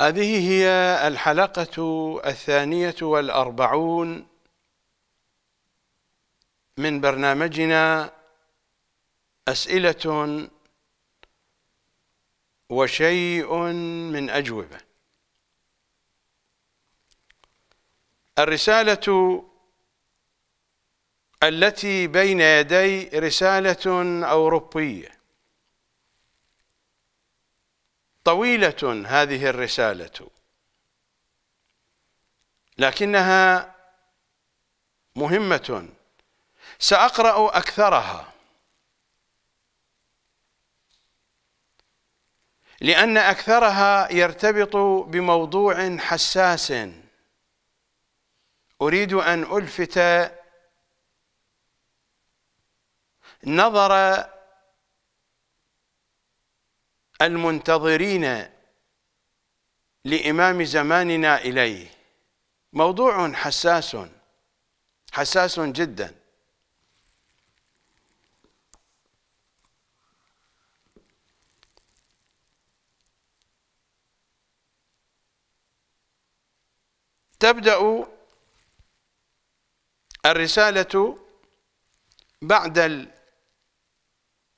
هذه هي الحلقة الثانية والأربعون من برنامجنا أسئلة وشيء من أجوبة الرسالة التي بين يدي رسالة أوروبية طويلة هذه الرسالة لكنها مهمة سأقرأ أكثرها لأن أكثرها يرتبط بموضوع حساس أريد أن ألفت نظر المنتظرين لإمام زماننا إليه موضوع حساس حساس جدا تبدأ الرسالة بعد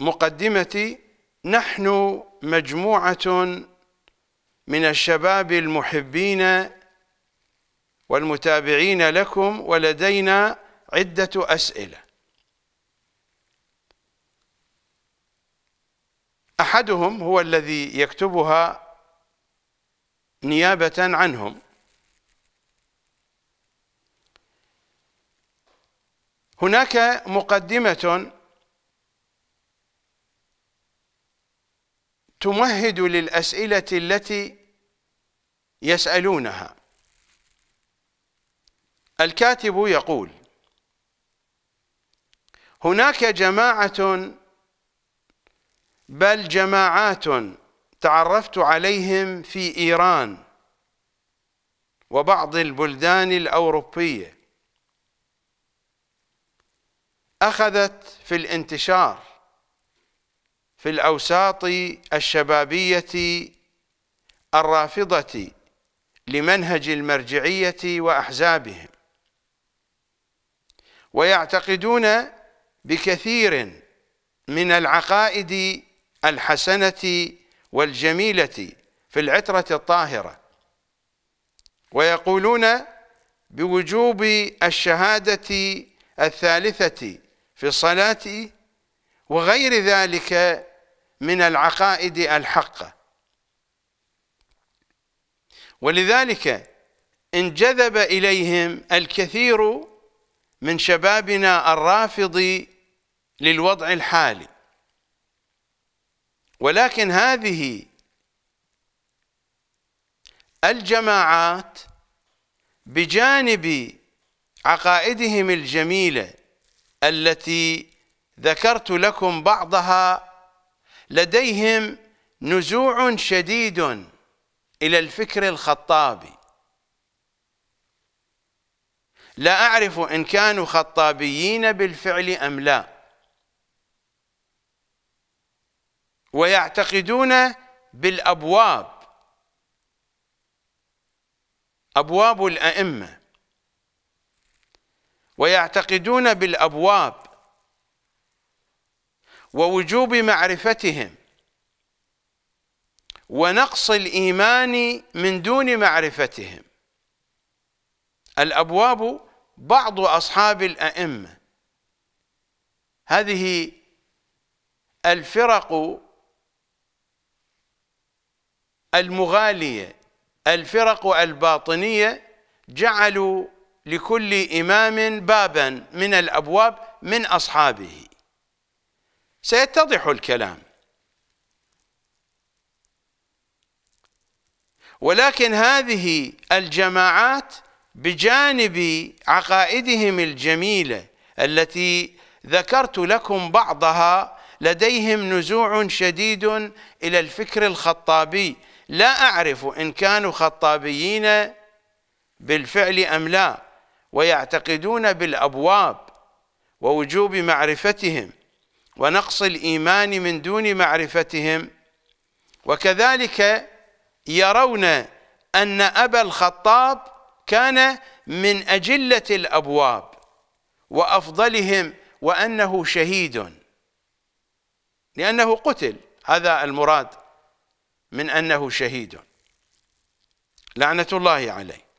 المقدمة نحن مجموعة من الشباب المحبين والمتابعين لكم ولدينا عدة أسئلة أحدهم هو الذي يكتبها نيابة عنهم هناك مقدمة تمهد للأسئلة التي يسألونها الكاتب يقول هناك جماعة بل جماعات تعرفت عليهم في إيران وبعض البلدان الأوروبية أخذت في الانتشار في الأوساط الشبابية الرافضة لمنهج المرجعية وأحزابهم ويعتقدون بكثير من العقائد الحسنة والجميلة في العترة الطاهرة ويقولون بوجوب الشهادة الثالثة في الصلاة وغير ذلك من العقائد الحقة ولذلك انجذب إليهم الكثير من شبابنا الرافض للوضع الحالي ولكن هذه الجماعات بجانب عقائدهم الجميلة التي ذكرت لكم بعضها لديهم نزوع شديد إلى الفكر الخطابي لا أعرف إن كانوا خطابيين بالفعل أم لا ويعتقدون بالأبواب أبواب الأئمة ويعتقدون بالأبواب ووجوب معرفتهم ونقص الايمان من دون معرفتهم الابواب بعض اصحاب الائمه هذه الفرق المغاليه الفرق الباطنيه جعلوا لكل امام بابا من الابواب من اصحابه سيتضح الكلام ولكن هذه الجماعات بجانب عقائدهم الجميله التي ذكرت لكم بعضها لديهم نزوع شديد الى الفكر الخطابي لا اعرف ان كانوا خطابيين بالفعل ام لا ويعتقدون بالابواب ووجوب معرفتهم ونقص الإيمان من دون معرفتهم وكذلك يرون أن أبا الخطاب كان من أجلة الأبواب وأفضلهم وأنه شهيد لأنه قتل هذا المراد من أنه شهيد لعنة الله عليه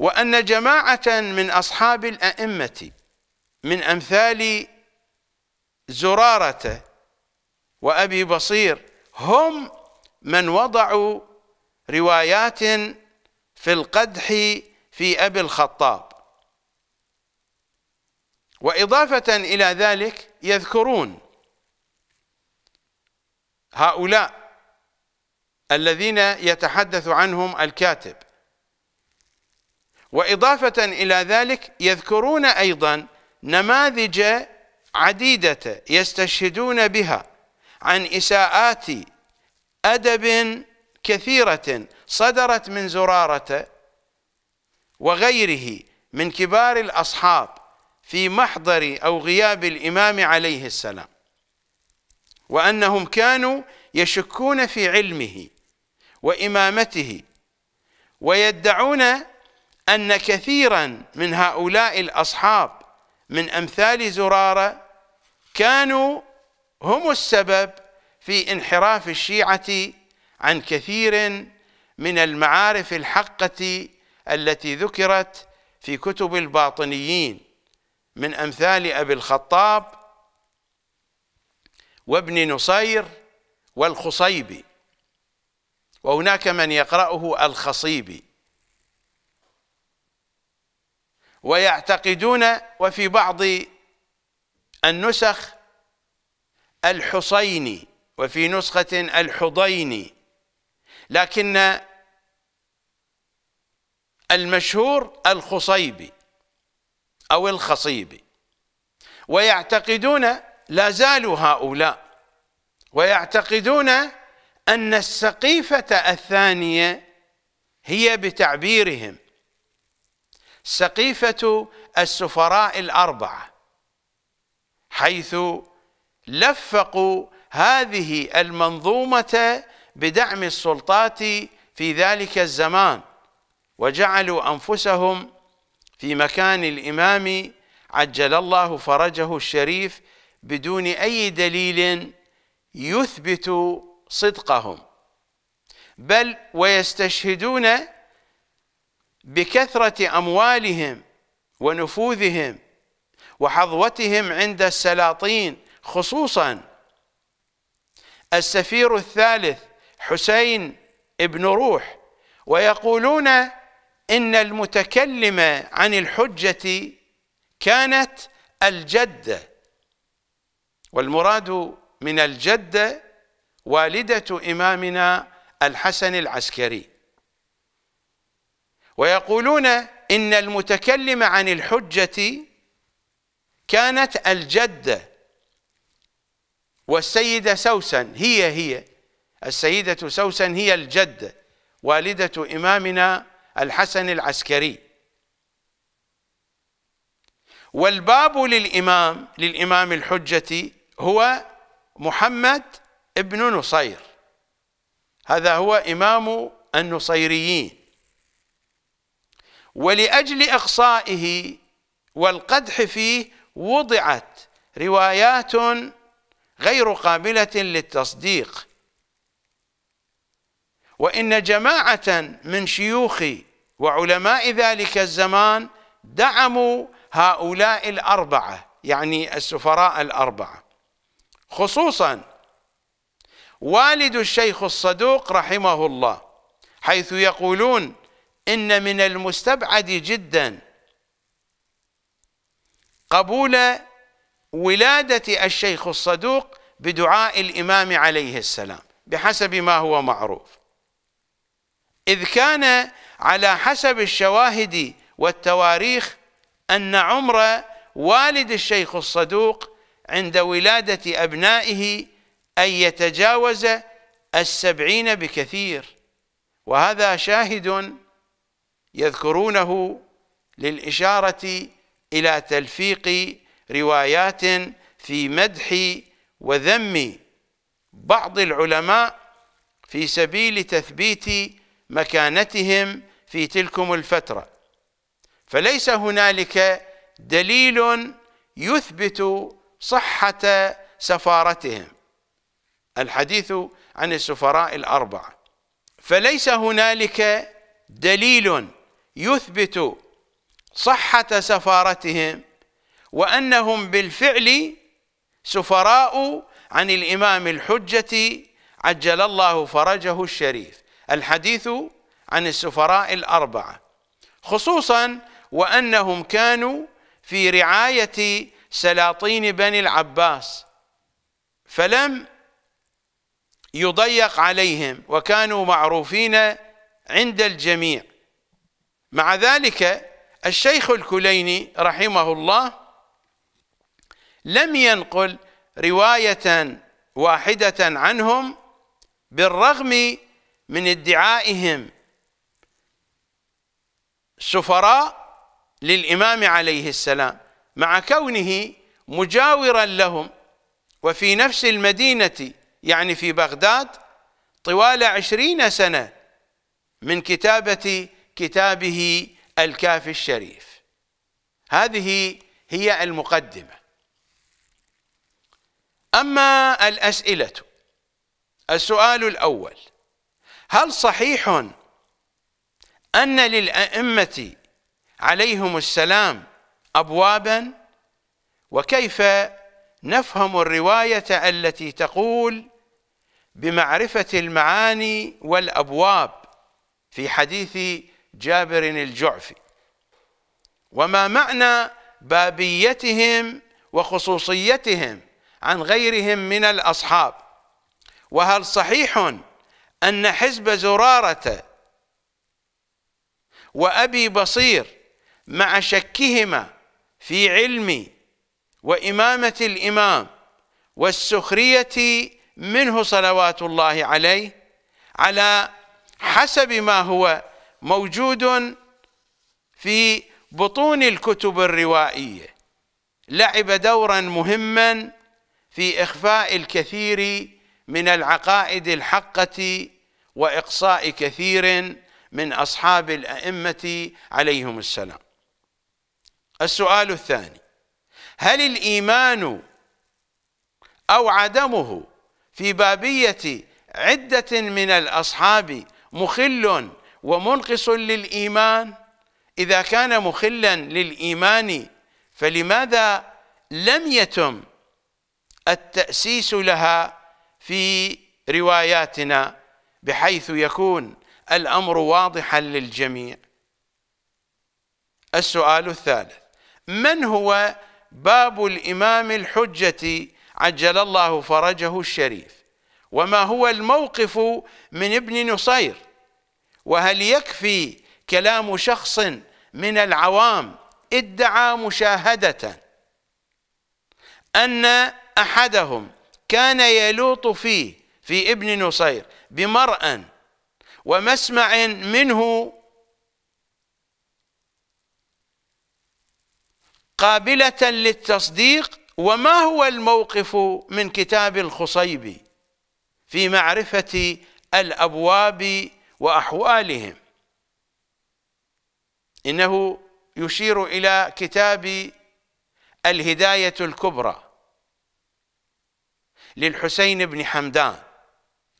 وأن جماعة من أصحاب الأئمة من أمثال زرارة وأبي بصير هم من وضعوا روايات في القدح في أبي الخطاب وإضافة إلى ذلك يذكرون هؤلاء الذين يتحدث عنهم الكاتب وإضافة إلى ذلك يذكرون أيضا نماذج عديدة يستشهدون بها عن إساءات أدب كثيرة صدرت من زرارة وغيره من كبار الأصحاب في محضر أو غياب الإمام عليه السلام وأنهم كانوا يشكون في علمه وإمامته ويدعون أن كثيرا من هؤلاء الأصحاب من أمثال زرارة كانوا هم السبب في انحراف الشيعة عن كثير من المعارف الحقة التي ذكرت في كتب الباطنيين من أمثال أبي الخطاب وابن نصير والخصيبي وهناك من يقرأه الخصيبي ويعتقدون وفي بعض النسخ الحصيني وفي نسخة الحضيني لكن المشهور الخصيبي أو الخصيبي ويعتقدون لا زالوا هؤلاء ويعتقدون أن السقيفة الثانية هي بتعبيرهم سقيفة السفراء الأربعة حيث لفقوا هذه المنظومة بدعم السلطات في ذلك الزمان وجعلوا أنفسهم في مكان الإمام عجل الله فرجه الشريف بدون أي دليل يثبت صدقهم بل ويستشهدون بكثرة أموالهم ونفوذهم وحظوتهم عند السلاطين خصوصا السفير الثالث حسين ابن روح ويقولون إن المتكلم عن الحجة كانت الجدة والمراد من الجدة والدة إمامنا الحسن العسكري ويقولون إن المتكلم عن الحجة كانت الجدة والسيدة سوسن هي هي السيدة سوسن هي الجدة والدة إمامنا الحسن العسكري والباب للإمام للإمام الحجة هو محمد ابن نصير هذا هو إمام النصيريين ولأجل إقصائه والقدح فيه وضعت روايات غير قابلة للتصديق وإن جماعة من شيوخ وعلماء ذلك الزمان دعموا هؤلاء الأربعة يعني السفراء الأربعة خصوصا والد الشيخ الصدوق رحمه الله حيث يقولون إن من المستبعد جدا قبول ولادة الشيخ الصدوق بدعاء الإمام عليه السلام بحسب ما هو معروف إذ كان على حسب الشواهد والتواريخ أن عمر والد الشيخ الصدوق عند ولادة أبنائه أن يتجاوز السبعين بكثير وهذا شاهد يذكرونه للإشارة إلى تلفيق روايات في مدح وذم بعض العلماء في سبيل تثبيت مكانتهم في تلكم الفترة فليس هنالك دليل يثبت صحة سفارتهم الحديث عن السفراء الأربعة فليس هنالك دليل يثبت صحة سفارتهم وأنهم بالفعل سفراء عن الإمام الحجة عجل الله فرجه الشريف الحديث عن السفراء الأربعة خصوصا وأنهم كانوا في رعاية سلاطين بني العباس فلم يضيق عليهم وكانوا معروفين عند الجميع مع ذلك الشيخ الكليني رحمه الله لم ينقل رواية واحدة عنهم بالرغم من ادعائهم سفراء للإمام عليه السلام مع كونه مجاورا لهم وفي نفس المدينة يعني في بغداد طوال عشرين سنة من كتابة كتابه الكافي الشريف هذه هي المقدمه اما الاسئله السؤال الاول هل صحيح ان للائمه عليهم السلام ابوابا وكيف نفهم الروايه التي تقول بمعرفه المعاني والابواب في حديث جابر الجعفي وما معنى بابيتهم وخصوصيتهم عن غيرهم من الأصحاب وهل صحيح أن حزب زرارة وأبي بصير مع شكهما في علم وإمامة الإمام والسخرية منه صلوات الله عليه على حسب ما هو موجود في بطون الكتب الروائيه لعب دورا مهما في اخفاء الكثير من العقائد الحقه واقصاء كثير من اصحاب الائمه عليهم السلام السؤال الثاني هل الايمان او عدمه في بابيه عده من الاصحاب مخل ومنقص للإيمان إذا كان مخلا للإيمان فلماذا لم يتم التأسيس لها في رواياتنا بحيث يكون الأمر واضحا للجميع السؤال الثالث من هو باب الإمام الحجة عجل الله فرجه الشريف وما هو الموقف من ابن نصير وهل يكفي كلام شخص من العوام ادعى مشاهدة أن أحدهم كان يلوط فيه في ابن نصير بمرأة ومسمع منه قابلة للتصديق وما هو الموقف من كتاب الخصيبي في معرفة الأبواب وأحوالهم إنه يشير إلى كتاب الهداية الكبرى للحسين بن حمدان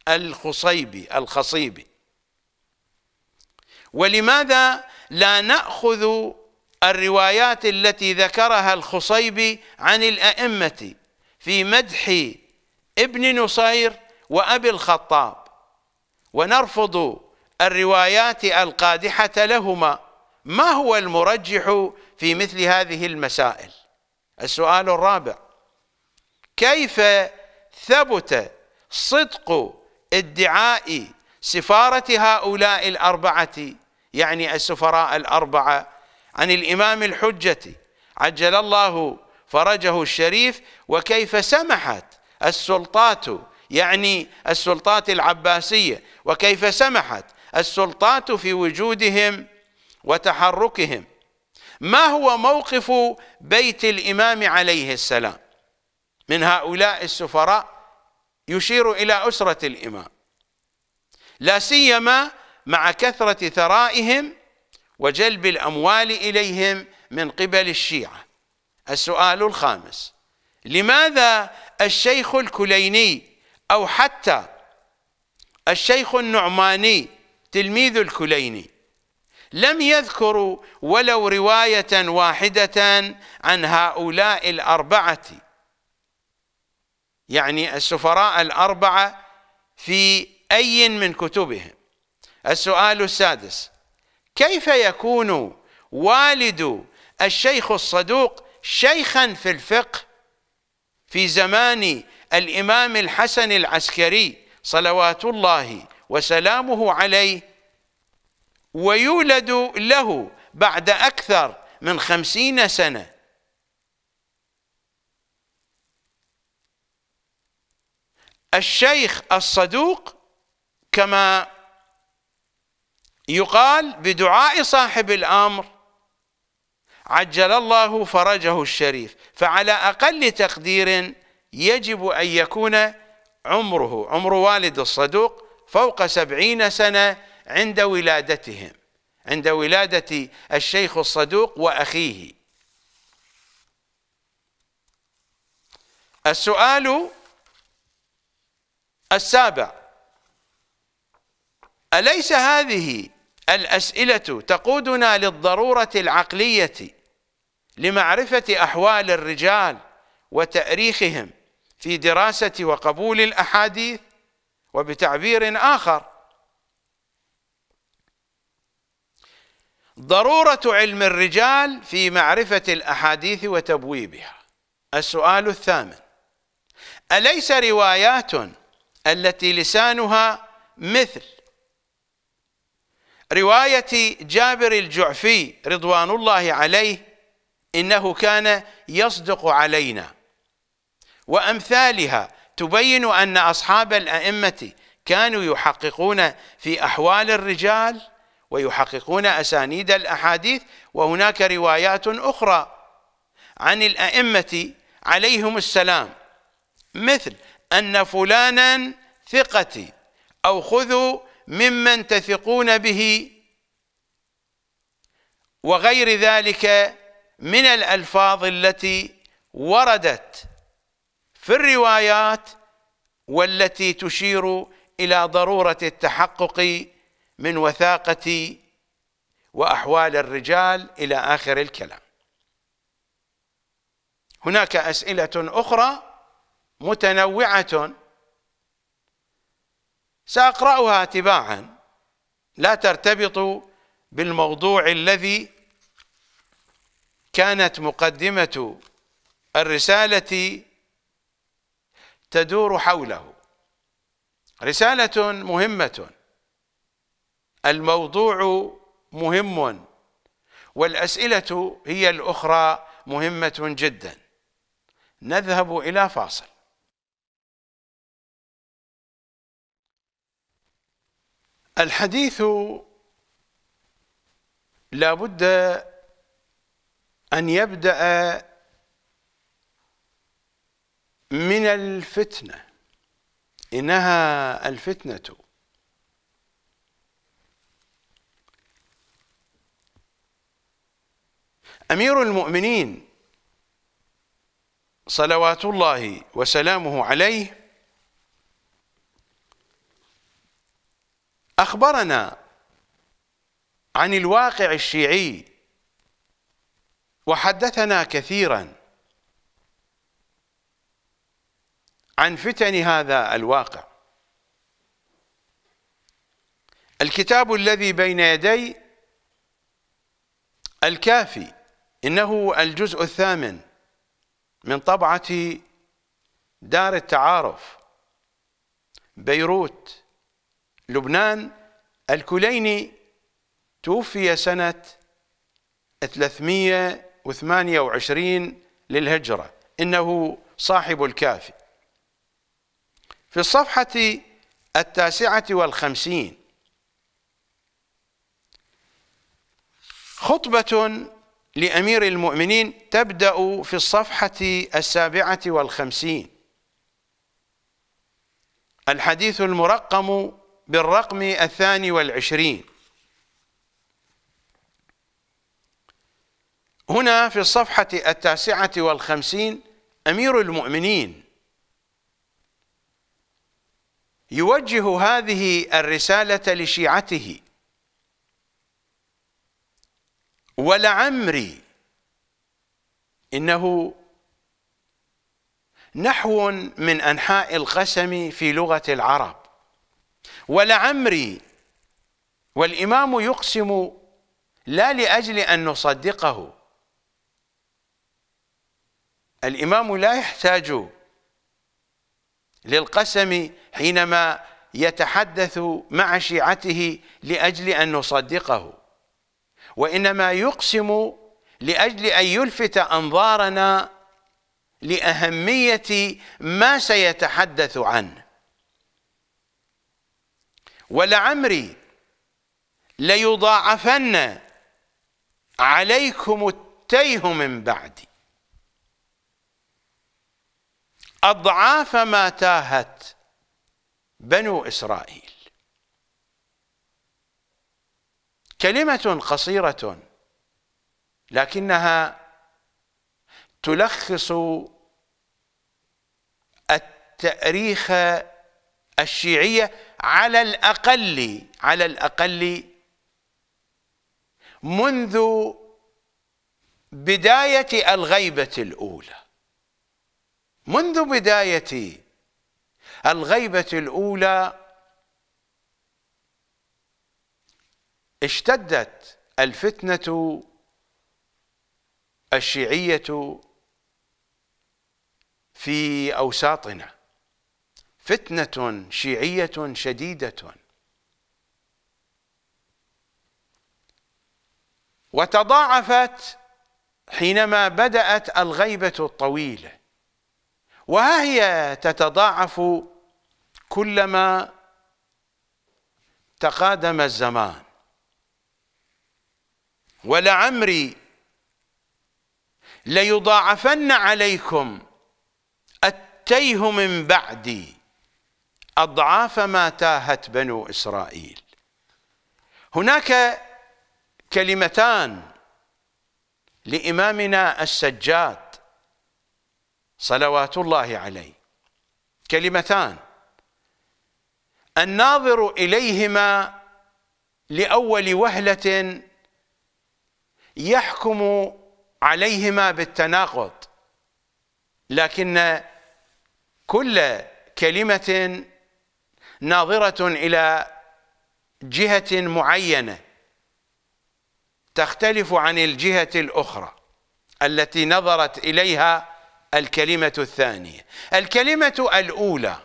الخصيبي الخصيبي ولماذا لا نأخذ الروايات التي ذكرها الخصيبي عن الأئمة في مدح ابن نصير وأبي الخطاب ونرفض الروايات القادحة لهما ما هو المرجح في مثل هذه المسائل السؤال الرابع كيف ثبت صدق ادعاء سفارة هؤلاء الأربعة يعني السفراء الأربعة عن الإمام الحجة عجل الله فرجه الشريف وكيف سمحت السلطات يعني السلطات العباسية وكيف سمحت السلطات في وجودهم وتحركهم ما هو موقف بيت الإمام عليه السلام من هؤلاء السفراء يشير إلى أسرة الإمام لا سيما مع كثرة ثرائهم وجلب الأموال إليهم من قبل الشيعة السؤال الخامس لماذا الشيخ الكليني أو حتى الشيخ النعماني تلميذ الكليني لم يذكروا ولو رواية واحدة عن هؤلاء الأربعة يعني السفراء الأربعة في أي من كتبهم السؤال السادس كيف يكون والد الشيخ الصدوق شيخا في الفقه في زمان الإمام الحسن العسكري صلوات الله وسلامه عليه ويولد له بعد أكثر من خمسين سنة الشيخ الصدوق كما يقال بدعاء صاحب الأمر عجل الله فرجه الشريف فعلى أقل تقدير يجب أن يكون عمره عمر والد الصدوق فوق سبعين سنة عند ولادتهم عند ولادة الشيخ الصدوق وأخيه السؤال السابع أليس هذه الأسئلة تقودنا للضرورة العقلية لمعرفة أحوال الرجال وتأريخهم في دراسة وقبول الأحاديث وبتعبير آخر ضرورة علم الرجال في معرفة الأحاديث وتبويبها السؤال الثامن أليس روايات التي لسانها مثل رواية جابر الجعفي رضوان الله عليه إنه كان يصدق علينا وأمثالها تبين أن أصحاب الأئمة كانوا يحققون في أحوال الرجال ويحققون أسانيد الأحاديث وهناك روايات أخرى عن الأئمة عليهم السلام مثل أن فلانا ثقتي أو خذوا ممن تثقون به وغير ذلك من الألفاظ التي وردت في الروايات والتي تشير الى ضروره التحقق من وثاقه واحوال الرجال الى اخر الكلام هناك اسئله اخرى متنوعه ساقراها تباعا لا ترتبط بالموضوع الذي كانت مقدمه الرساله تدور حوله رسالة مهمة الموضوع مهم والأسئلة هي الأخرى مهمة جدا نذهب إلى فاصل الحديث لا بد أن يبدأ من الفتنة إنها الفتنة أمير المؤمنين صلوات الله وسلامه عليه أخبرنا عن الواقع الشيعي وحدثنا كثيراً عن فتن هذا الواقع الكتاب الذي بين يدي الكافي إنه الجزء الثامن من طبعة دار التعارف بيروت لبنان الكليني توفي سنة 328 للهجرة إنه صاحب الكافي في الصفحة التاسعة والخمسين خطبة لأمير المؤمنين تبدأ في الصفحة السابعة والخمسين الحديث المرقم بالرقم الثاني والعشرين هنا في الصفحة التاسعة والخمسين أمير المؤمنين يوجه هذه الرسالة لشيعته ولعمري إنه نحو من أنحاء القسم في لغة العرب ولعمري والإمام يقسم لا لأجل أن نصدقه الإمام لا يحتاج للقسم حينما يتحدث مع شيعته لاجل ان نصدقه وانما يقسم لاجل ان يلفت انظارنا لاهميه ما سيتحدث عنه ولعمري ليضاعفن عليكم التيه من بعدي اضعاف ما تاهت بنو إسرائيل كلمة قصيرة لكنها تلخص التاريخ الشيعية على الأقل على الأقل منذ بداية الغيبة الأولى منذ بداية الغيبة الأولى اشتدت الفتنة الشيعية في أوساطنا فتنة شيعية شديدة وتضاعفت حينما بدأت الغيبة الطويلة وها هي تتضاعف كلما تقادم الزمان ولعمري ليضاعفن عليكم التيه من بعدي أضعاف ما تاهت بنو إسرائيل هناك كلمتان لإمامنا السجاد صلوات الله عليه كلمتان الناظر إليهما لأول وهلة يحكم عليهما بالتناقض لكن كل كلمة ناظرة إلى جهة معينة تختلف عن الجهة الأخرى التي نظرت إليها الكلمة الثانية الكلمة الأولى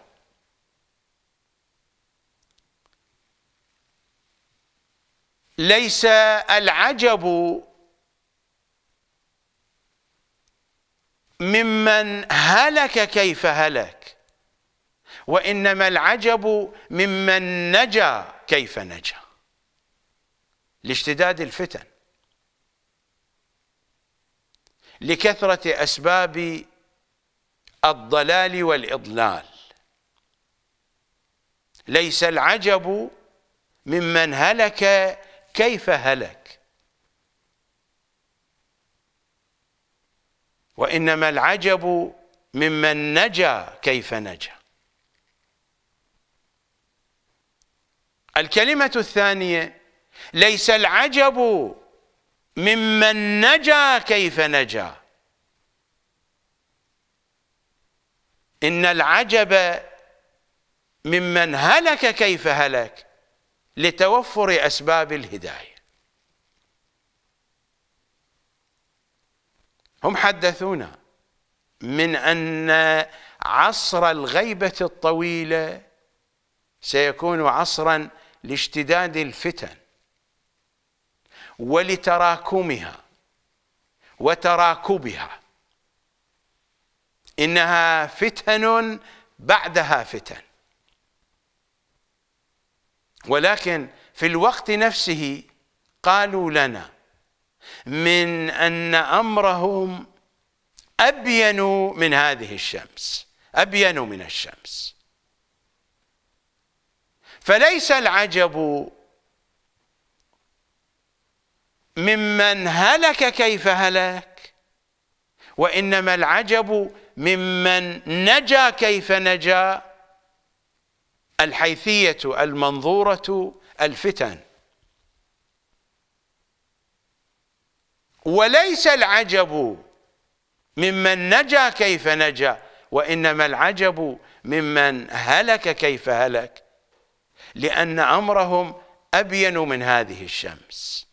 ليس العجب ممن هلك كيف هلك وإنما العجب ممن نجا كيف نجا لاشتداد الفتن لكثرة أسباب الضلال والإضلال ليس العجب ممن هلك كيف هلك وإنما العجب ممن نجا كيف نجا الكلمة الثانية ليس العجب ممن نجا كيف نجا إن العجب ممن هلك كيف هلك لتوفر أسباب الهداية هم حدثونا من أن عصر الغيبة الطويلة سيكون عصرا لاشتداد الفتن ولتراكمها وتراكبها إنها فتن بعدها فتن ولكن في الوقت نفسه قالوا لنا من أن أمرهم أبين من هذه الشمس أبين من الشمس فليس العجب ممن هلك كيف هلك وإنما العجب ممن نجا كيف نجا الحيثية المنظورة الفتن وليس العجب ممن نجا كيف نجا وإنما العجب ممن هلك كيف هلك لأن أمرهم أبين من هذه الشمس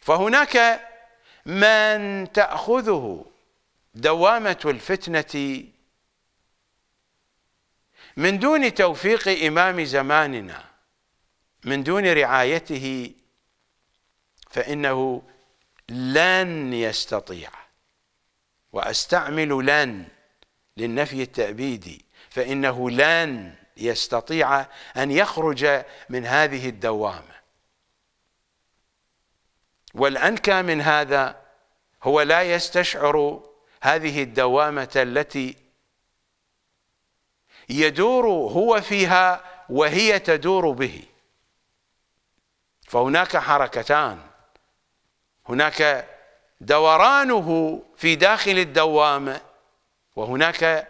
فهناك من تأخذه دوامة الفتنة من دون توفيق إمام زماننا من دون رعايته فإنه لن يستطيع وأستعمل لن للنفي التأبيدي فإنه لن يستطيع أن يخرج من هذه الدوامة والأنكى من هذا هو لا يستشعر هذه الدوامة التي يدور هو فيها وهي تدور به فهناك حركتان هناك دورانه في داخل الدوامة وهناك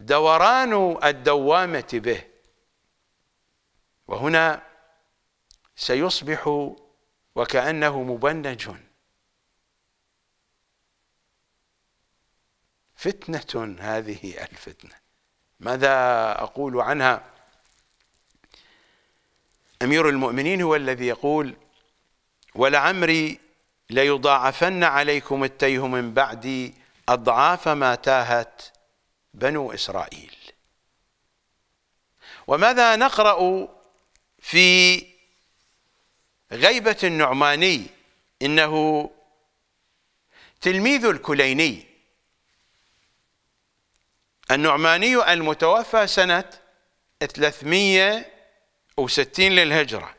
دوران الدوامة به وهنا سيصبح وكأنه مبنج فتنة هذه الفتنة ماذا أقول عنها أمير المؤمنين هو الذي يقول ولعمري ليضاعفن عليكم التيه من بعدي أضعاف ما تاهت بنو إسرائيل وماذا نقرأ في غيبة النعماني إنه تلميذ الكليني النعماني المتوفى سنة 360 للهجرة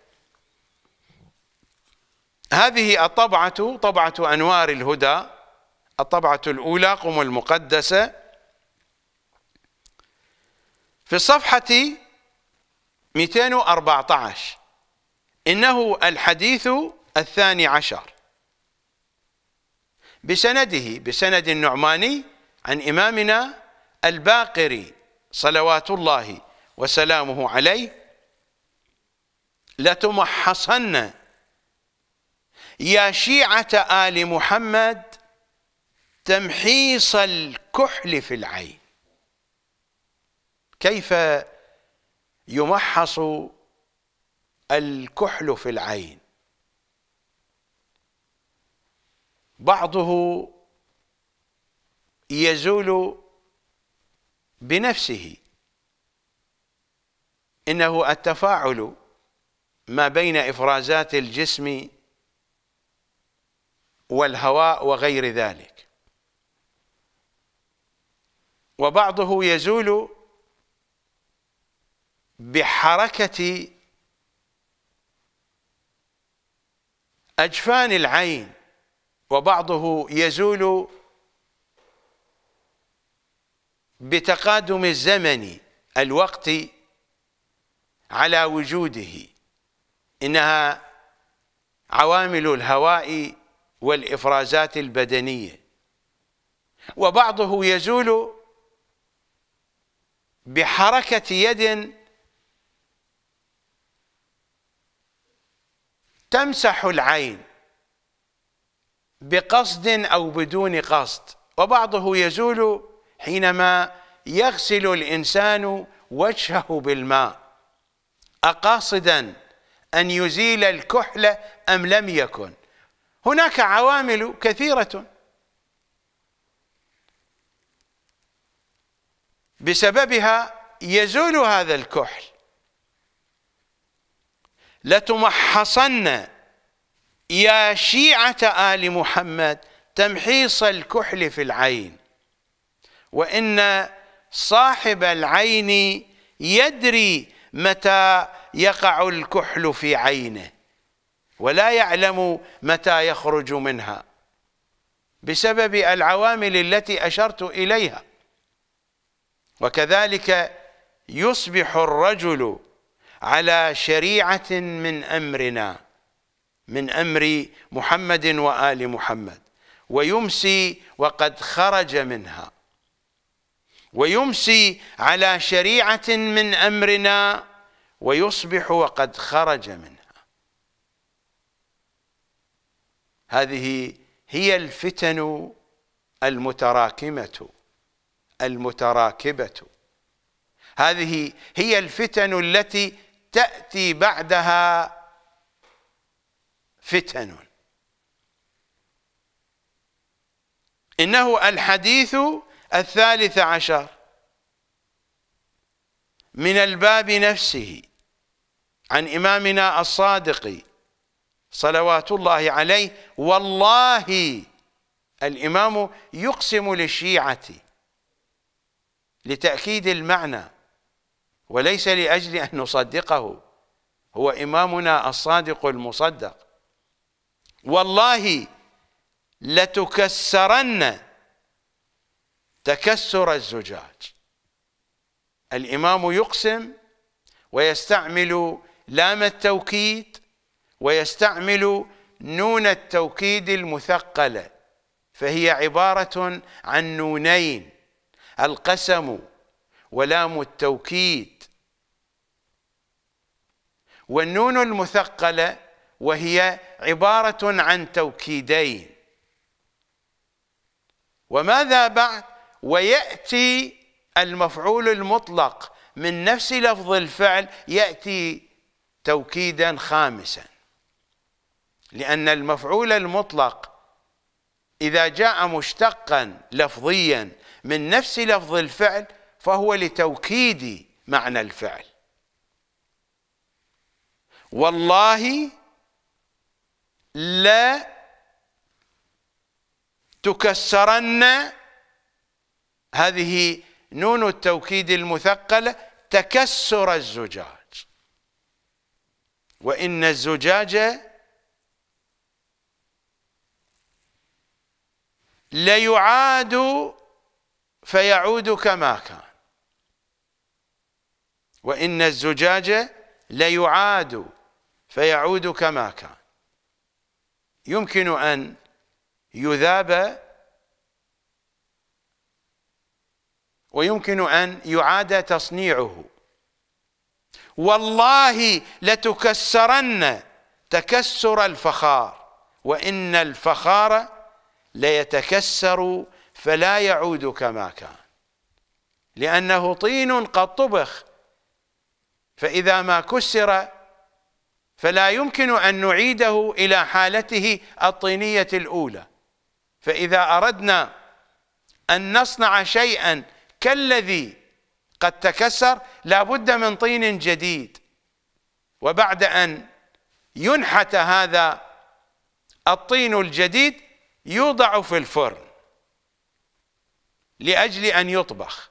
هذه الطبعة طبعة أنوار الهدى الطبعة الأولى قم المقدسة في الصفحة 214 إنه الحديث الثاني عشر بسنده بسند النعماني عن إمامنا الباقري صلوات الله وسلامه عليه لتمحصن يا شيعة آل محمد تمحيص الكحل في العين كيف يمحص الكحل في العين بعضه يزول بنفسه إنه التفاعل ما بين إفرازات الجسم والهواء وغير ذلك وبعضه يزول بحركة أجفان العين وبعضه يزول بتقادم الزمن الوقت على وجوده إنها عوامل الهواء والإفرازات البدنية وبعضه يزول بحركة يد تمسح العين بقصد أو بدون قصد وبعضه يزول حينما يغسل الإنسان وجهه بالماء أقاصدا أن يزيل الكحل أم لم يكن هناك عوامل كثيرة بسببها يزول هذا الكحل لتمحصن يا شيعة آل محمد تمحيص الكحل في العين وان صاحب العين يدري متى يقع الكحل في عينه ولا يعلم متى يخرج منها بسبب العوامل التي اشرت اليها وكذلك يصبح الرجل على شريعه من امرنا من امر محمد وال محمد ويمسي وقد خرج منها ويمسي على شريعة من أمرنا ويصبح وقد خرج منها هذه هي الفتن المتراكمة المتراكبة هذه هي الفتن التي تأتي بعدها فتن إنه الحديث الثالث عشر من الباب نفسه عن إمامنا الصادق صلوات الله عليه والله الإمام يقسم للشيعة لتأكيد المعنى وليس لأجل أن نصدقه هو إمامنا الصادق المصدق والله لتكسرن تكسر الزجاج الإمام يقسم ويستعمل لام التوكيد ويستعمل نون التوكيد المثقلة فهي عبارة عن نونين القسم ولام التوكيد والنون المثقلة وهي عبارة عن توكيدين وماذا بعد ويأتي المفعول المطلق من نفس لفظ الفعل يأتي توكيدا خامسا لأن المفعول المطلق إذا جاء مشتقا لفظيا من نفس لفظ الفعل فهو لتوكيد معنى الفعل والله لا تكسرن هذه نون التوكيد المثقلة تكسر الزجاج وإن الزجاج ليعاد فيعود كما كان وإن الزجاج ليعاد فيعود كما كان يمكن أن يذاب ويمكن أن يعاد تصنيعه والله لتكسرن تكسر الفخار وإن الفخار ليتكسر فلا يعود كما كان لأنه طين قد طبخ فإذا ما كسر فلا يمكن أن نعيده إلى حالته الطينية الأولى فإذا أردنا أن نصنع شيئا كالذي قد تكسر لابد من طين جديد وبعد أن ينحت هذا الطين الجديد يوضع في الفرن لأجل أن يطبخ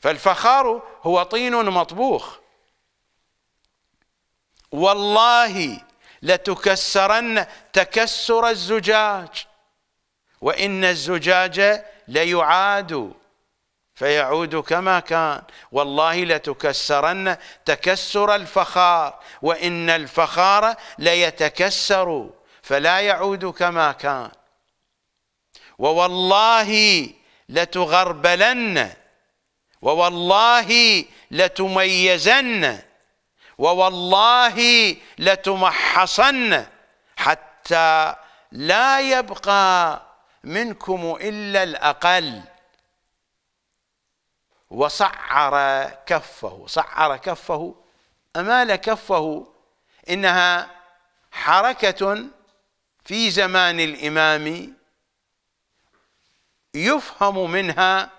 فالفخار هو طين مطبوخ والله لتكسرن تكسر الزجاج وإن الزجاج ليعاد فيعود كما كان والله لتكسرن تكسر الفخار وإن الفخار ليتكسر فلا يعود كما كان ووالله لتغربلن ووالله لتميزن ووالله لتمحصن حتى لا يبقى منكم إلا الأقل وصعر كفه صعر كفه أمال كفه إنها حركة في زمان الإمام يفهم منها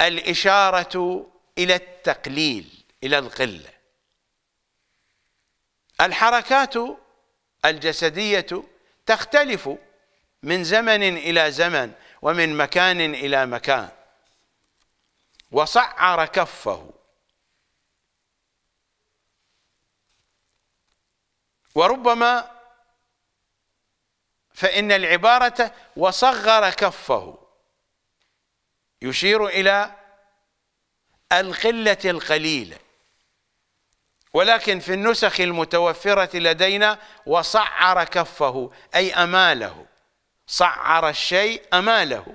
الإشارة إلى التقليل إلى القلة الحركات الجسدية تختلف من زمن إلى زمن ومن مكان إلى مكان وصعر كفه وربما فإن العبارة وصغر كفه يشير إلى القلة القليلة ولكن في النسخ المتوفرة لدينا وصعر كفه أي أماله صعر الشيء أماله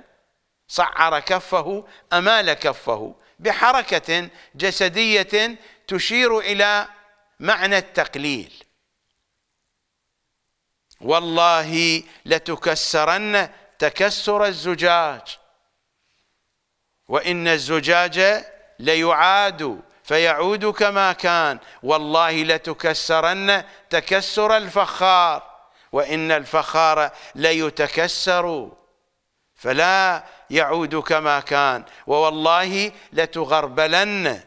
صعر كفه أمال كفه بحركة جسدية تشير إلى معنى التقليل والله لتكسرن تكسر الزجاج وإن الزجاج ليعاد فيعود كما كان والله لتكسرن تكسر الفخار وإن الفخار ليتكسر فلا يعود كما كان ووالله لتغربلن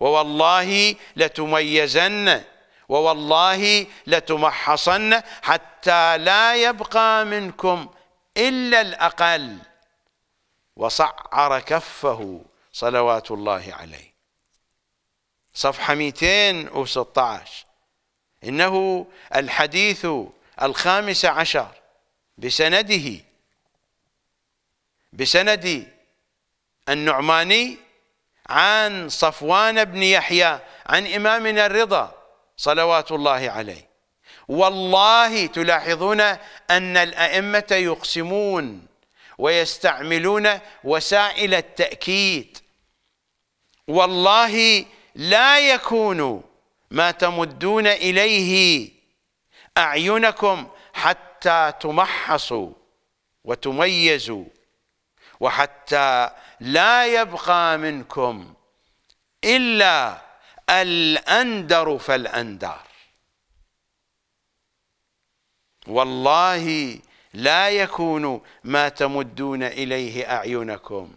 ووالله لتميزن ووالله لتمحصن حتى لا يبقى منكم إلا الأقل وصعر كفه صلوات الله عليه صفحة 216 إنه الحديث الخامس عشر بسنده بسند النعماني عن صفوان بن يحيى عن إمامنا الرضا صلوات الله عليه والله تلاحظون أن الأئمة يقسمون ويستعملون وسائل التأكيد والله لا يكون ما تمدون إليه أعينكم حتى تمحصوا وتميزوا وحتى لا يبقى منكم إلا الأندر فالأندر والله لا يكون ما تمدون إليه أعينكم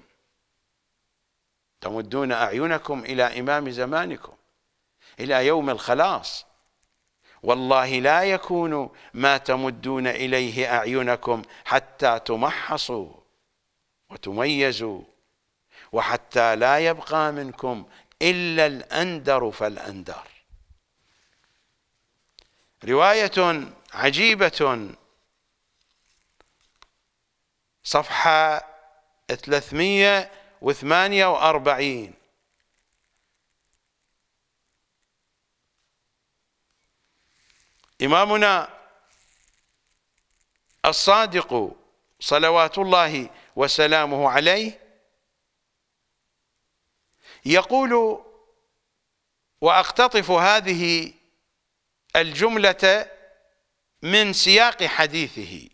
تمدون أعينكم إلى إمام زمانكم إلى يوم الخلاص والله لا يكون ما تمدون إليه أعينكم حتى تمحصوا وتميزوا وحتى لا يبقى منكم إلا الأندر فالأندر رواية عجيبة صفحة 300 وثمانية وأربعين إمامنا الصادق صلوات الله وسلامه عليه يقول وأقتطف هذه الجملة من سياق حديثه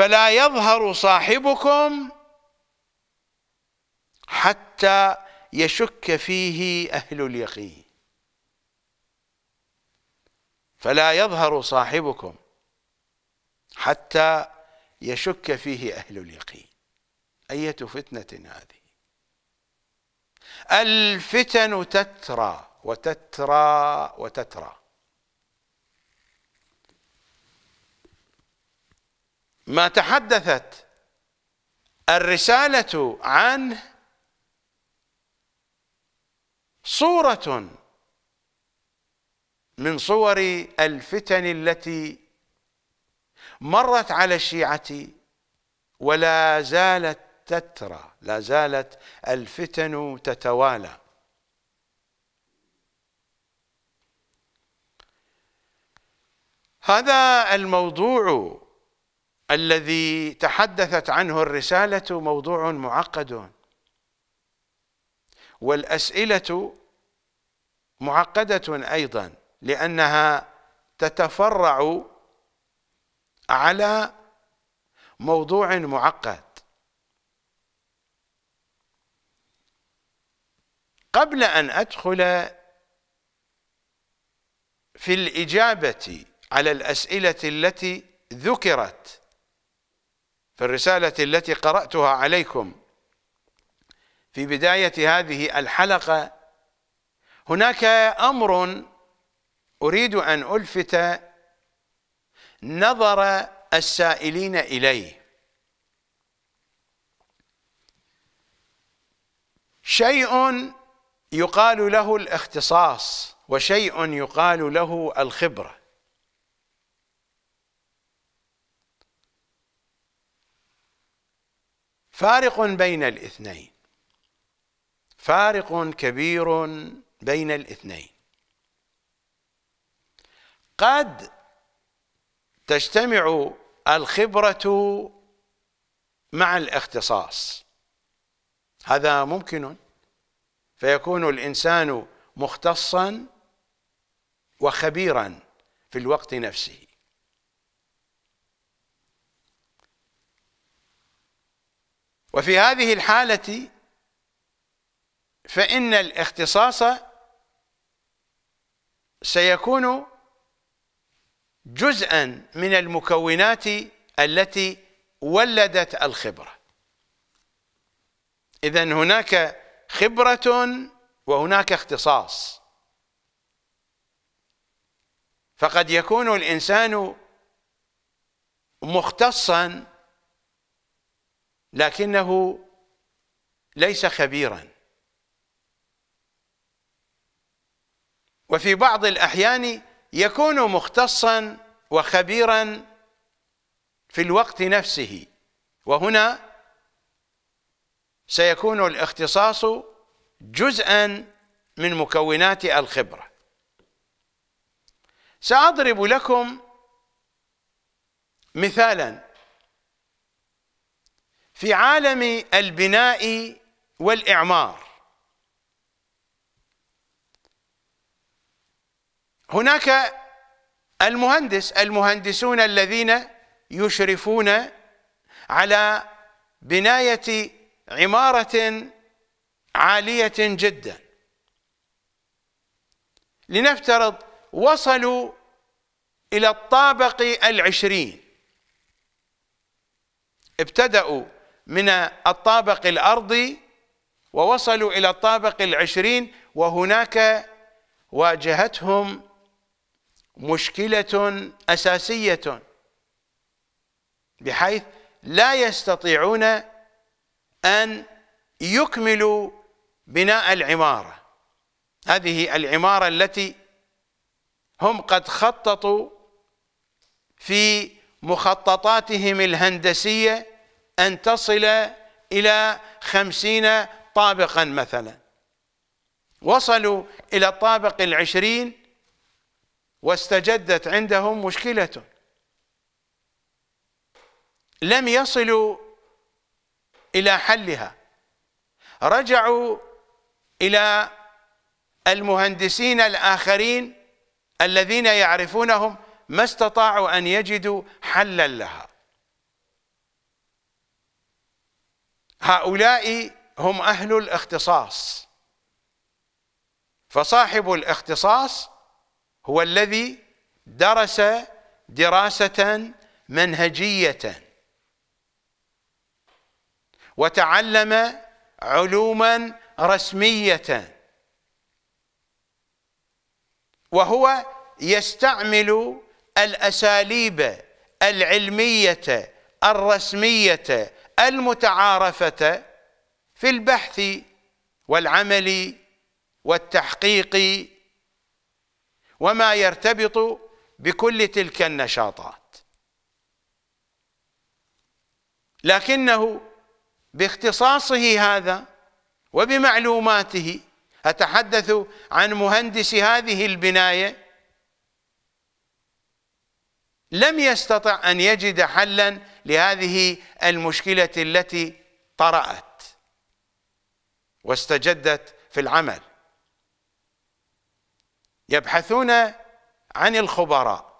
فلا يظهر صاحبكم حتى يشك فيه أهل اليقين فلا يظهر صاحبكم حتى يشك فيه أهل اليقين أية فتنة هذه الفتن تترى وتترى وتترى ما تحدثت الرسالة عنه صورة من صور الفتن التي مرت على الشيعة ولا زالت تترى لا زالت الفتن تتوالى هذا الموضوع الذي تحدثت عنه الرسالة موضوع معقد والأسئلة معقدة أيضا لأنها تتفرع على موضوع معقد قبل أن أدخل في الإجابة على الأسئلة التي ذكرت في الرسالة التي قرأتها عليكم في بداية هذه الحلقة هناك أمر أريد أن ألفت نظر السائلين إليه شيء يقال له الاختصاص وشيء يقال له الخبره فارق بين الاثنين فارق كبير بين الاثنين قد تجتمع الخبرة مع الاختصاص هذا ممكن فيكون الإنسان مختصا وخبيرا في الوقت نفسه وفي هذه الحالة فإن الاختصاص سيكون جزءا من المكونات التي ولدت الخبرة إذا هناك خبرة وهناك اختصاص فقد يكون الإنسان مختصا لكنه ليس خبيرا وفي بعض الأحيان يكون مختصا وخبيرا في الوقت نفسه وهنا سيكون الاختصاص جزءا من مكونات الخبرة سأضرب لكم مثالا في عالم البناء والإعمار هناك المهندس المهندسون الذين يشرفون على بناية عمارة عالية جدا لنفترض وصلوا إلى الطابق العشرين ابتدأوا من الطابق الأرضي ووصلوا إلى الطابق العشرين وهناك واجهتهم مشكلة أساسية بحيث لا يستطيعون أن يكملوا بناء العمارة هذه العمارة التي هم قد خططوا في مخططاتهم الهندسيه أن تصل إلى خمسين طابقا مثلا وصلوا إلى الطابق العشرين واستجدت عندهم مشكلة لم يصلوا إلى حلها رجعوا إلى المهندسين الآخرين الذين يعرفونهم ما استطاعوا أن يجدوا حلا لها هؤلاء هم اهل الاختصاص فصاحب الاختصاص هو الذي درس دراسه منهجيه وتعلم علوما رسميه وهو يستعمل الاساليب العلميه الرسميه المتعارفة في البحث والعمل والتحقيق وما يرتبط بكل تلك النشاطات لكنه باختصاصه هذا وبمعلوماته أتحدث عن مهندس هذه البناية لم يستطع أن يجد حلا لهذه المشكلة التي طرأت واستجدت في العمل يبحثون عن الخبراء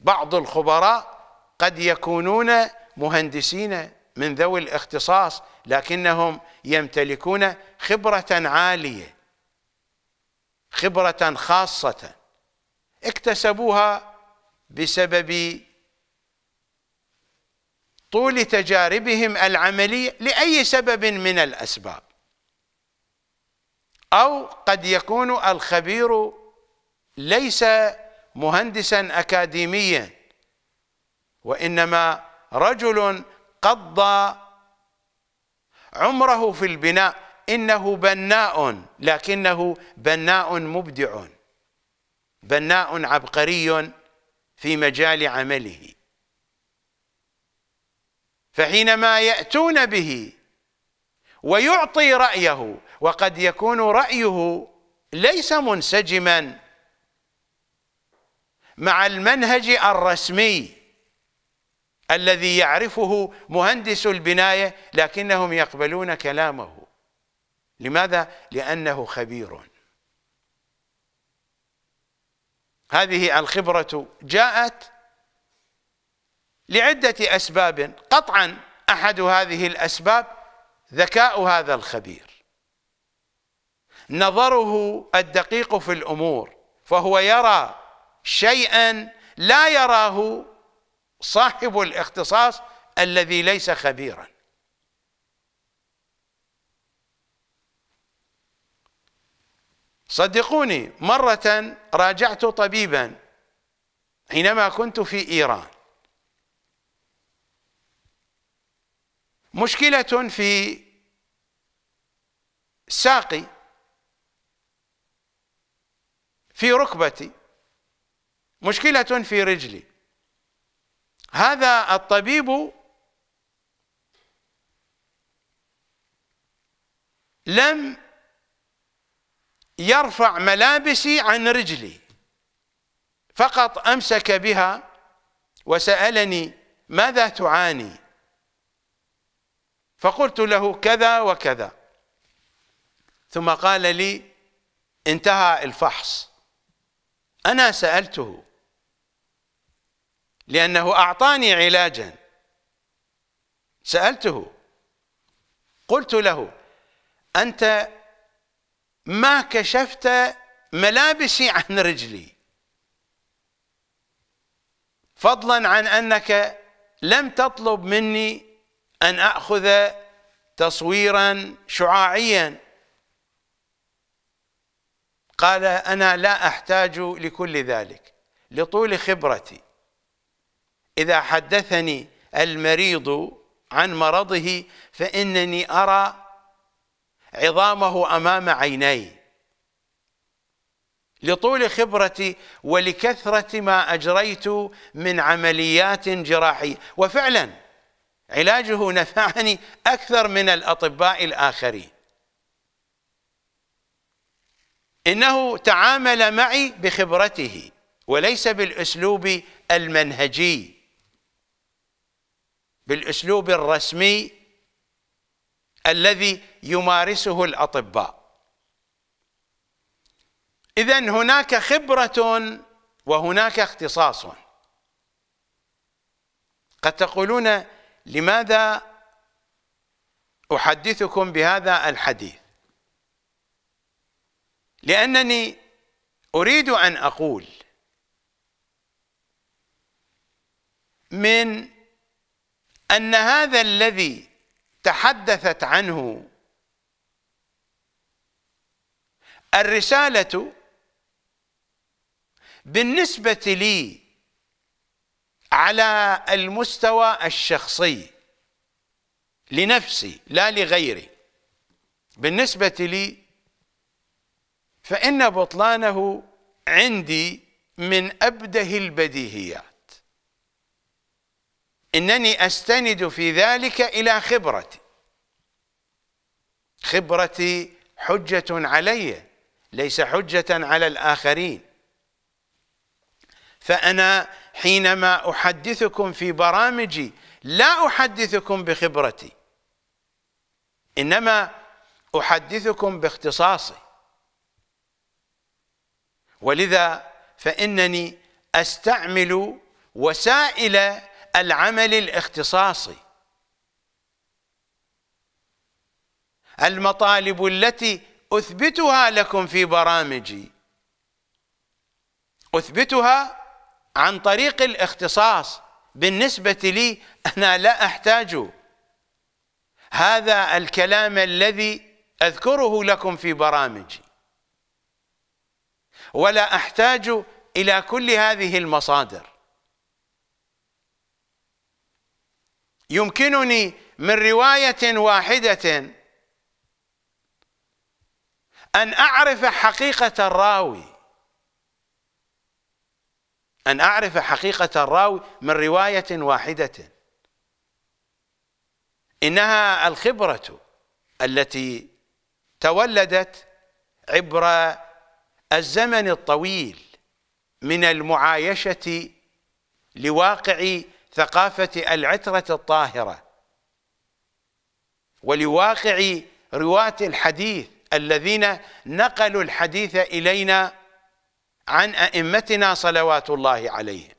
بعض الخبراء قد يكونون مهندسين من ذوي الاختصاص لكنهم يمتلكون خبرة عالية خبرة خاصة اكتسبوها بسبب طول تجاربهم العمليه لاي سبب من الاسباب او قد يكون الخبير ليس مهندسا اكاديميا وانما رجل قضى عمره في البناء انه بناء لكنه بناء مبدع بناء عبقري في مجال عمله فحينما يأتون به ويعطي رأيه وقد يكون رأيه ليس منسجما مع المنهج الرسمي الذي يعرفه مهندس البناية لكنهم يقبلون كلامه لماذا؟ لأنه خبير هذه الخبرة جاءت لعدة أسباب قطعا أحد هذه الأسباب ذكاء هذا الخبير نظره الدقيق في الأمور فهو يرى شيئا لا يراه صاحب الاختصاص الذي ليس خبيرا صدقوني مرة راجعت طبيبا حينما كنت في إيران مشكلة في ساقي في ركبتي مشكلة في رجلي هذا الطبيب لم يرفع ملابسي عن رجلي فقط أمسك بها وسألني ماذا تعاني فقلت له كذا وكذا ثم قال لي انتهى الفحص أنا سألته لأنه أعطاني علاجا سألته قلت له أنت ما كشفت ملابسي عن رجلي فضلا عن انك لم تطلب مني ان اخذ تصويرا شعاعيا قال انا لا احتاج لكل ذلك لطول خبرتي اذا حدثني المريض عن مرضه فانني ارى عظامه امام عيني لطول خبرتي ولكثره ما اجريت من عمليات جراحيه وفعلا علاجه نفعني اكثر من الاطباء الاخرين انه تعامل معي بخبرته وليس بالاسلوب المنهجي بالاسلوب الرسمي الذي يمارسه الاطباء اذا هناك خبره وهناك اختصاص قد تقولون لماذا احدثكم بهذا الحديث لانني اريد ان اقول من ان هذا الذي تحدثت عنه الرسالة بالنسبة لي على المستوى الشخصي لنفسي لا لغيري بالنسبة لي فإن بطلانه عندي من أبده البديهيات إنني أستند في ذلك إلى خبرتي خبرتي حجة عليّ ليس حجة على الآخرين فأنا حينما أحدثكم في برامجي لا أحدثكم بخبرتي إنما أحدثكم باختصاصي ولذا فإنني أستعمل وسائل العمل الاختصاصي المطالب التي أثبتها لكم في برامجي أثبتها عن طريق الاختصاص بالنسبة لي أنا لا أحتاج هذا الكلام الذي أذكره لكم في برامجي ولا أحتاج إلى كل هذه المصادر يمكنني من رواية واحدة أن أعرف حقيقة الراوي أن أعرف حقيقة الراوي من رواية واحدة إنها الخبرة التي تولدت عبر الزمن الطويل من المعايشة لواقع ثقافة العترة الطاهرة ولواقع رواة الحديث الذين نقلوا الحديث إلينا عن أئمتنا صلوات الله عليهم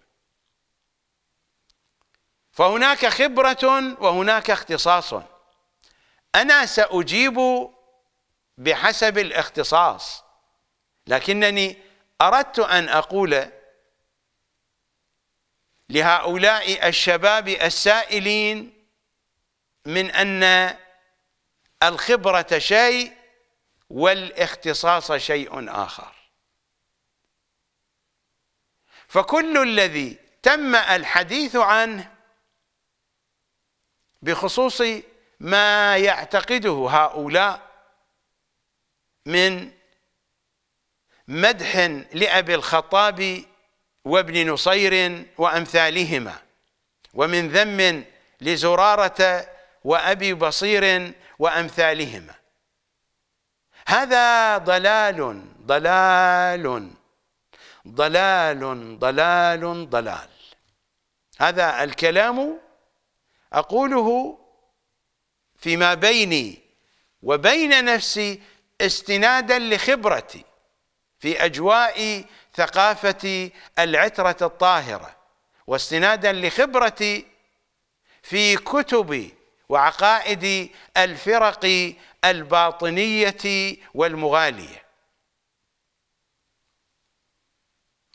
فهناك خبرة وهناك اختصاص أنا سأجيب بحسب الاختصاص لكنني أردت أن أقول لهؤلاء الشباب السائلين من أن الخبرة شيء والاختصاص شيء آخر فكل الذي تم الحديث عنه بخصوص ما يعتقده هؤلاء من مدح لأبي الخطاب وابن نصير وأمثالهما ومن ذم لزرارة وأبي بصير وأمثالهما هذا ضلال ضلال ضلال ضلال ضلال هذا الكلام أقوله فيما بيني وبين نفسي استنادا لخبرتي في أجواء ثقافة العترة الطاهرة واستنادا لخبرتي في كتب وعقائد الفرق الباطنية والمغالية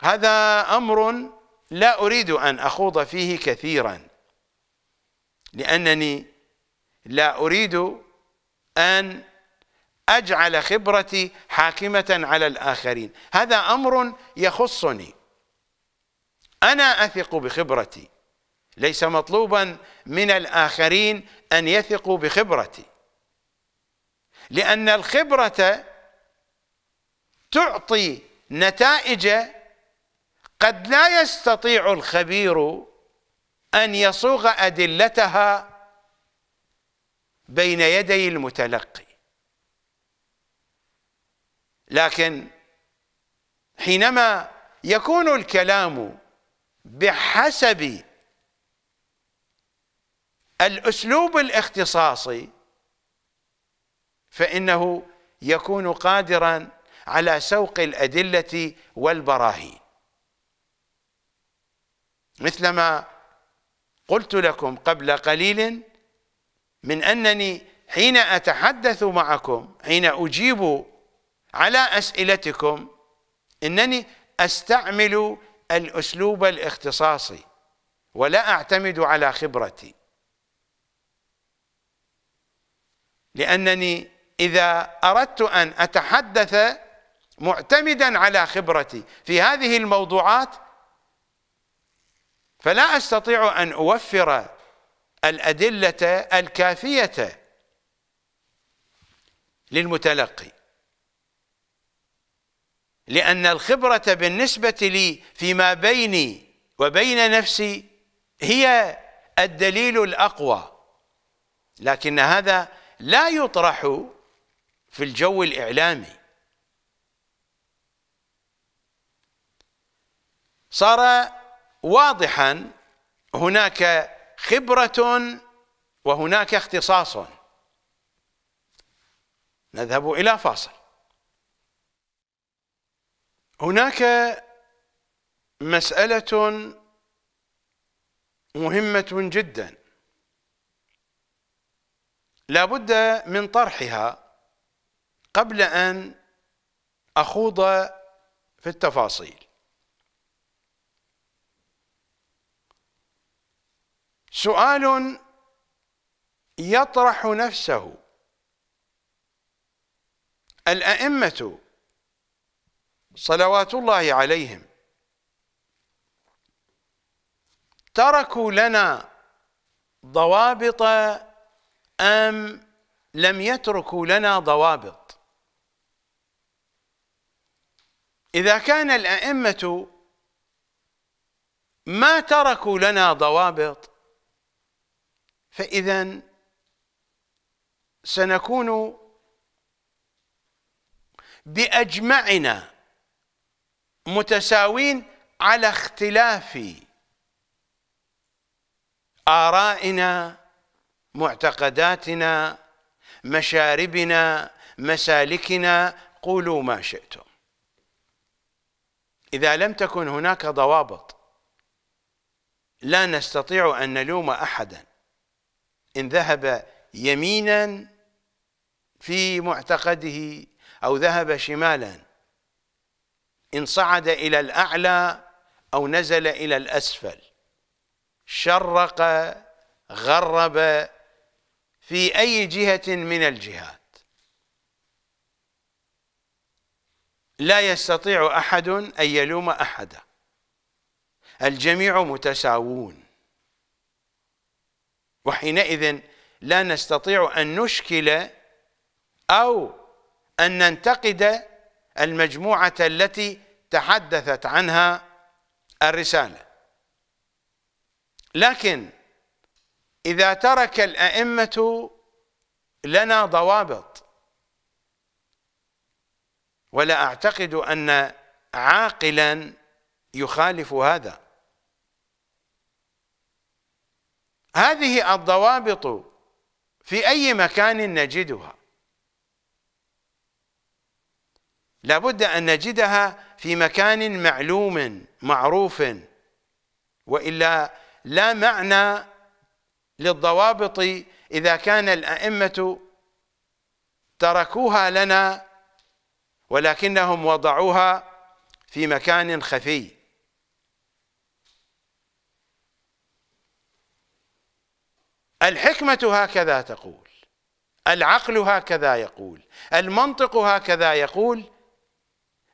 هذا أمر لا أريد أن أخوض فيه كثيرا لأنني لا أريد أن أجعل خبرتي حاكمة على الآخرين هذا أمر يخصني أنا أثق بخبرتي ليس مطلوبا من الآخرين أن يثقوا بخبرتي لأن الخبرة تعطي نتائج قد لا يستطيع الخبير أن يصوغ أدلتها بين يدي المتلقي لكن حينما يكون الكلام بحسب الأسلوب الاختصاصي فإنه يكون قادرا على سوق الأدلة والبراهين مثلما قلت لكم قبل قليل من أنني حين أتحدث معكم حين أجيب على أسئلتكم إنني أستعمل الأسلوب الاختصاصي ولا أعتمد على خبرتي لأنني إذا أردت أن أتحدث معتمدا على خبرتي في هذه الموضوعات فلا أستطيع أن أوفر الأدلة الكافية للمتلقي لأن الخبرة بالنسبة لي فيما بيني وبين نفسي هي الدليل الأقوى لكن هذا لا يطرح في الجو الإعلامي صار واضحا هناك خبرة وهناك اختصاص نذهب إلى فاصل هناك مسألة مهمة جدا لا بد من طرحها قبل أن أخوض في التفاصيل سؤال يطرح نفسه الأئمة صلوات الله عليهم تركوا لنا ضوابط أم لم يتركوا لنا ضوابط إذا كان الأئمة ما تركوا لنا ضوابط فإذا سنكون بأجمعنا متساوين على اختلاف آرائنا معتقداتنا مشاربنا مسالكنا قولوا ما شئتم إذا لم تكن هناك ضوابط لا نستطيع أن نلوم أحدا إن ذهب يمينا في معتقده أو ذهب شمالا إن صعد إلى الأعلى أو نزل إلى الأسفل شرق غرب في أي جهة من الجهات لا يستطيع أحد أن يلوم أحدا الجميع متساوون وحينئذ لا نستطيع أن نشكل أو أن ننتقد المجموعة التي تحدثت عنها الرسالة لكن إذا ترك الأئمة لنا ضوابط ولا أعتقد أن عاقلا يخالف هذا هذه الضوابط في أي مكان نجدها لابد أن نجدها في مكان معلوم معروف وإلا لا معنى للضوابط إذا كان الأئمة تركوها لنا ولكنهم وضعوها في مكان خفي الحكمة هكذا تقول العقل هكذا يقول المنطق هكذا يقول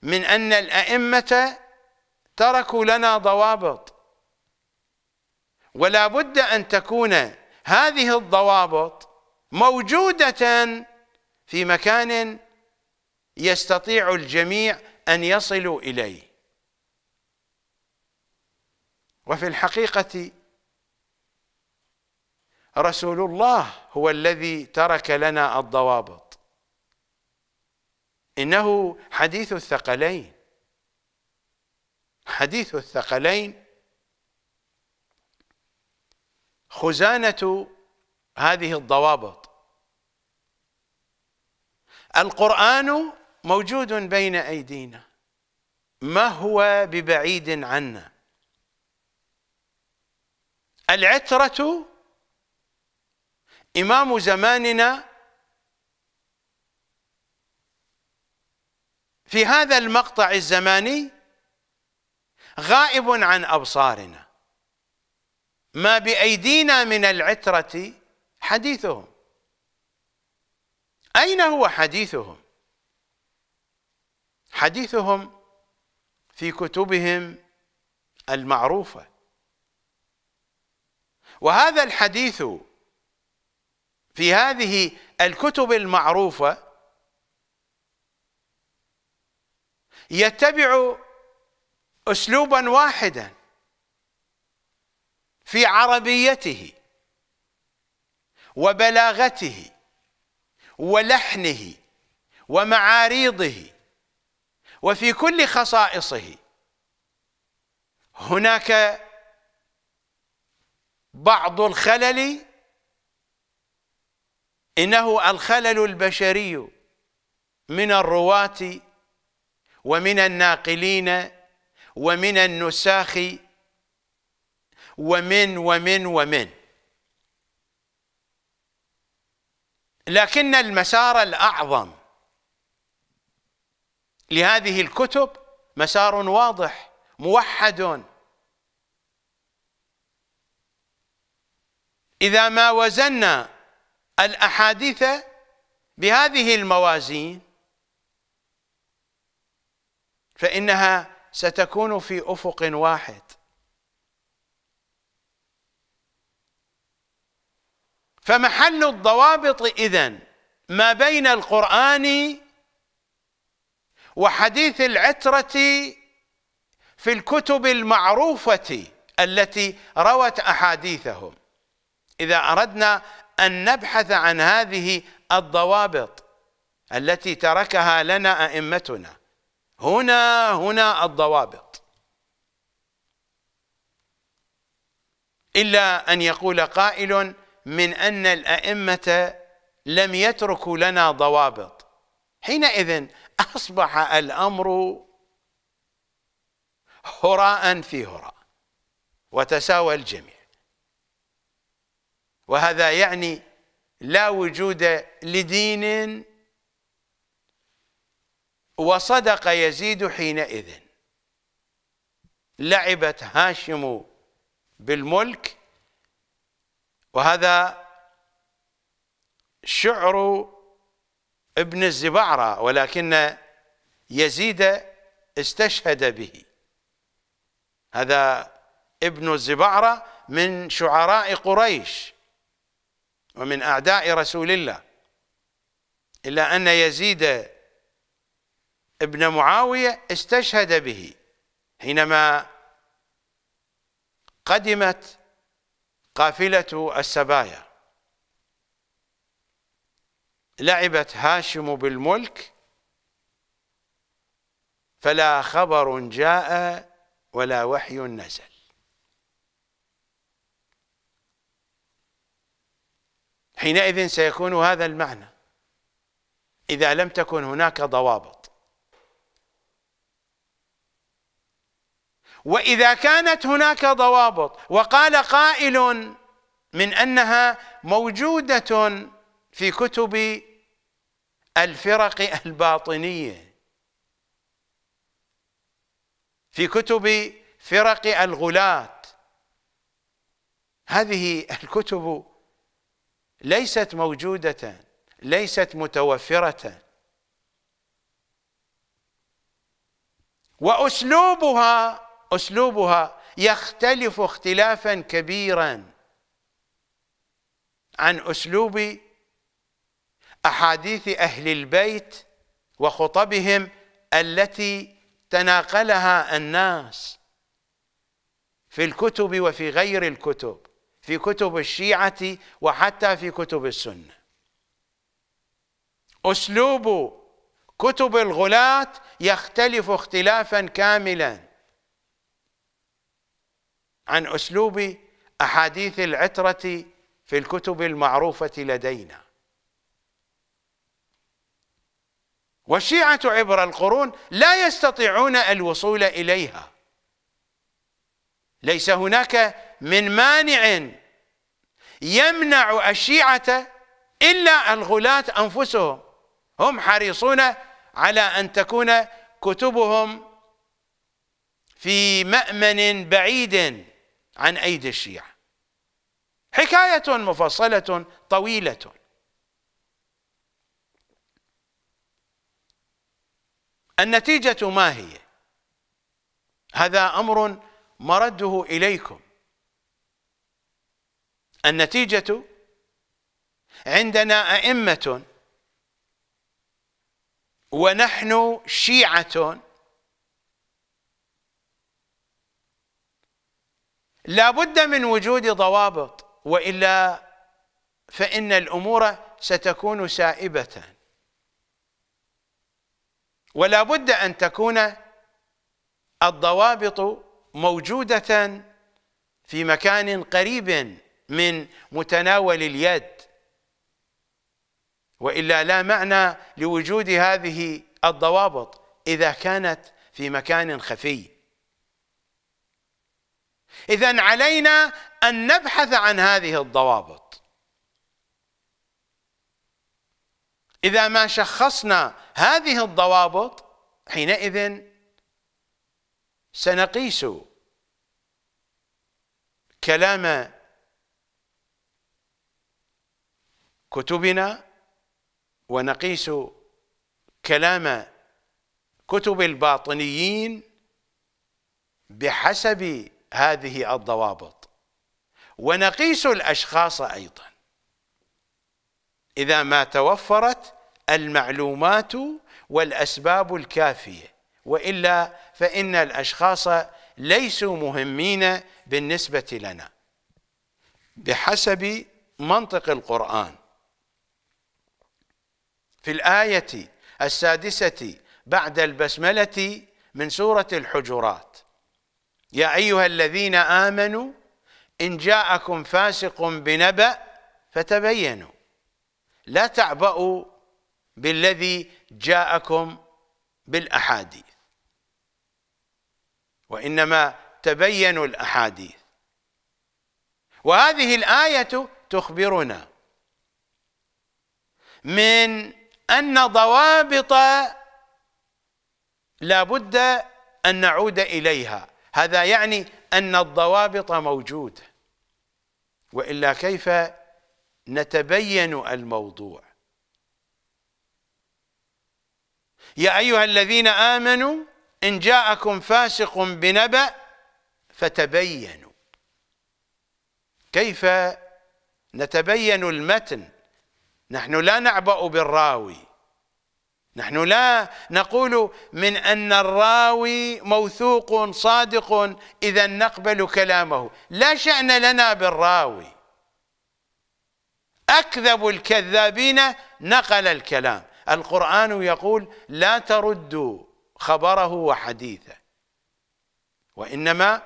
من أن الأئمة تركوا لنا ضوابط ولا بد أن تكون هذه الضوابط موجودة في مكان يستطيع الجميع أن يصلوا إليه وفي الحقيقة رسول الله هو الذي ترك لنا الضوابط إنه حديث الثقلين حديث الثقلين خزانة هذه الضوابط القرآن موجود بين أيدينا ما هو ببعيد عنا العترة إمام زماننا في هذا المقطع الزماني غائب عن أبصارنا ما بأيدينا من العترة حديثهم أين هو حديثهم حديثهم في كتبهم المعروفه وهذا الحديث في هذه الكتب المعروفه يتبع اسلوبا واحدا في عربيته وبلاغته ولحنه ومعاريضه وفي كل خصائصه هناك بعض الخلل انه الخلل البشري من الرواة ومن الناقلين ومن النساخ ومن ومن ومن لكن المسار الاعظم لهذه الكتب مسار واضح موحد إذا ما وزنا الأحاديث بهذه الموازين فإنها ستكون في أفق واحد فمحل الضوابط إذن ما بين القرآن وحديث العترة في الكتب المعروفة التي روت أحاديثهم إذا أردنا أن نبحث عن هذه الضوابط التي تركها لنا أئمتنا هنا هنا الضوابط إلا أن يقول قائل من أن الأئمة لم يتركوا لنا ضوابط حينئذ أصبح الأمر هراء في هراء وتساوى الجميع وهذا يعني لا وجود لدين وصدق يزيد حينئذ لعبت هاشم بالملك وهذا شعر ابن الزبعرة ولكن يزيد استشهد به هذا ابن الزبعرة من شعراء قريش ومن أعداء رسول الله إلا أن يزيد ابن معاوية استشهد به حينما قدمت قافلة السبايا لعبت هاشم بالملك فلا خبر جاء ولا وحي نزل حينئذ سيكون هذا المعنى إذا لم تكن هناك ضوابط وإذا كانت هناك ضوابط وقال قائل من أنها موجودة في كتب الفرق الباطنيه في كتب فرق الغلاة هذه الكتب ليست موجودة ليست متوفرة وأسلوبها أسلوبها يختلف اختلافا كبيرا عن أسلوب احاديث اهل البيت وخطبهم التي تناقلها الناس في الكتب وفي غير الكتب في كتب الشيعة وحتى في كتب السنة أسلوب كتب الغلاة يختلف اختلافا كاملا عن أسلوب أحاديث العترة في الكتب المعروفة لدينا والشيعة عبر القرون لا يستطيعون الوصول إليها ليس هناك من مانع يمنع الشيعة إلا الغلاة أنفسهم هم حريصون على أن تكون كتبهم في مأمن بعيد عن أيدي الشيعة حكاية مفصلة طويلة النتيجة ما هي هذا أمر مرده إليكم النتيجة عندنا أئمة ونحن شيعة لا بد من وجود ضوابط وإلا فإن الأمور ستكون سائبة ولا بد أن تكون الضوابط موجودة في مكان قريب من متناول اليد وإلا لا معنى لوجود هذه الضوابط إذا كانت في مكان خفي إذا علينا أن نبحث عن هذه الضوابط إذا ما شخصنا هذه الضوابط حينئذ سنقيس كلام كتبنا ونقيس كلام كتب الباطنيين بحسب هذه الضوابط ونقيس الأشخاص أيضا إذا ما توفرت المعلومات والأسباب الكافية وإلا فإن الأشخاص ليسوا مهمين بالنسبة لنا بحسب منطق القرآن في الآية السادسة بعد البسملة من سورة الحجرات يا أيها الذين آمنوا إن جاءكم فاسق بنبأ فتبينوا لا تعبأوا بالذي جاءكم بالأحاديث وإنما تبينوا الأحاديث وهذه الآية تخبرنا من أن ضوابط لا بد أن نعود إليها هذا يعني أن الضوابط موجودة وإلا كيف نتبين الموضوع يا أيها الذين آمنوا إن جاءكم فاسق بنبأ فتبينوا كيف نتبين المتن نحن لا نعبأ بالراوي نحن لا نقول من أن الراوي موثوق صادق إذا نقبل كلامه لا شأن لنا بالراوي أكذب الكذابين نقل الكلام القرآن يقول لا تردوا خبره وحديثه وإنما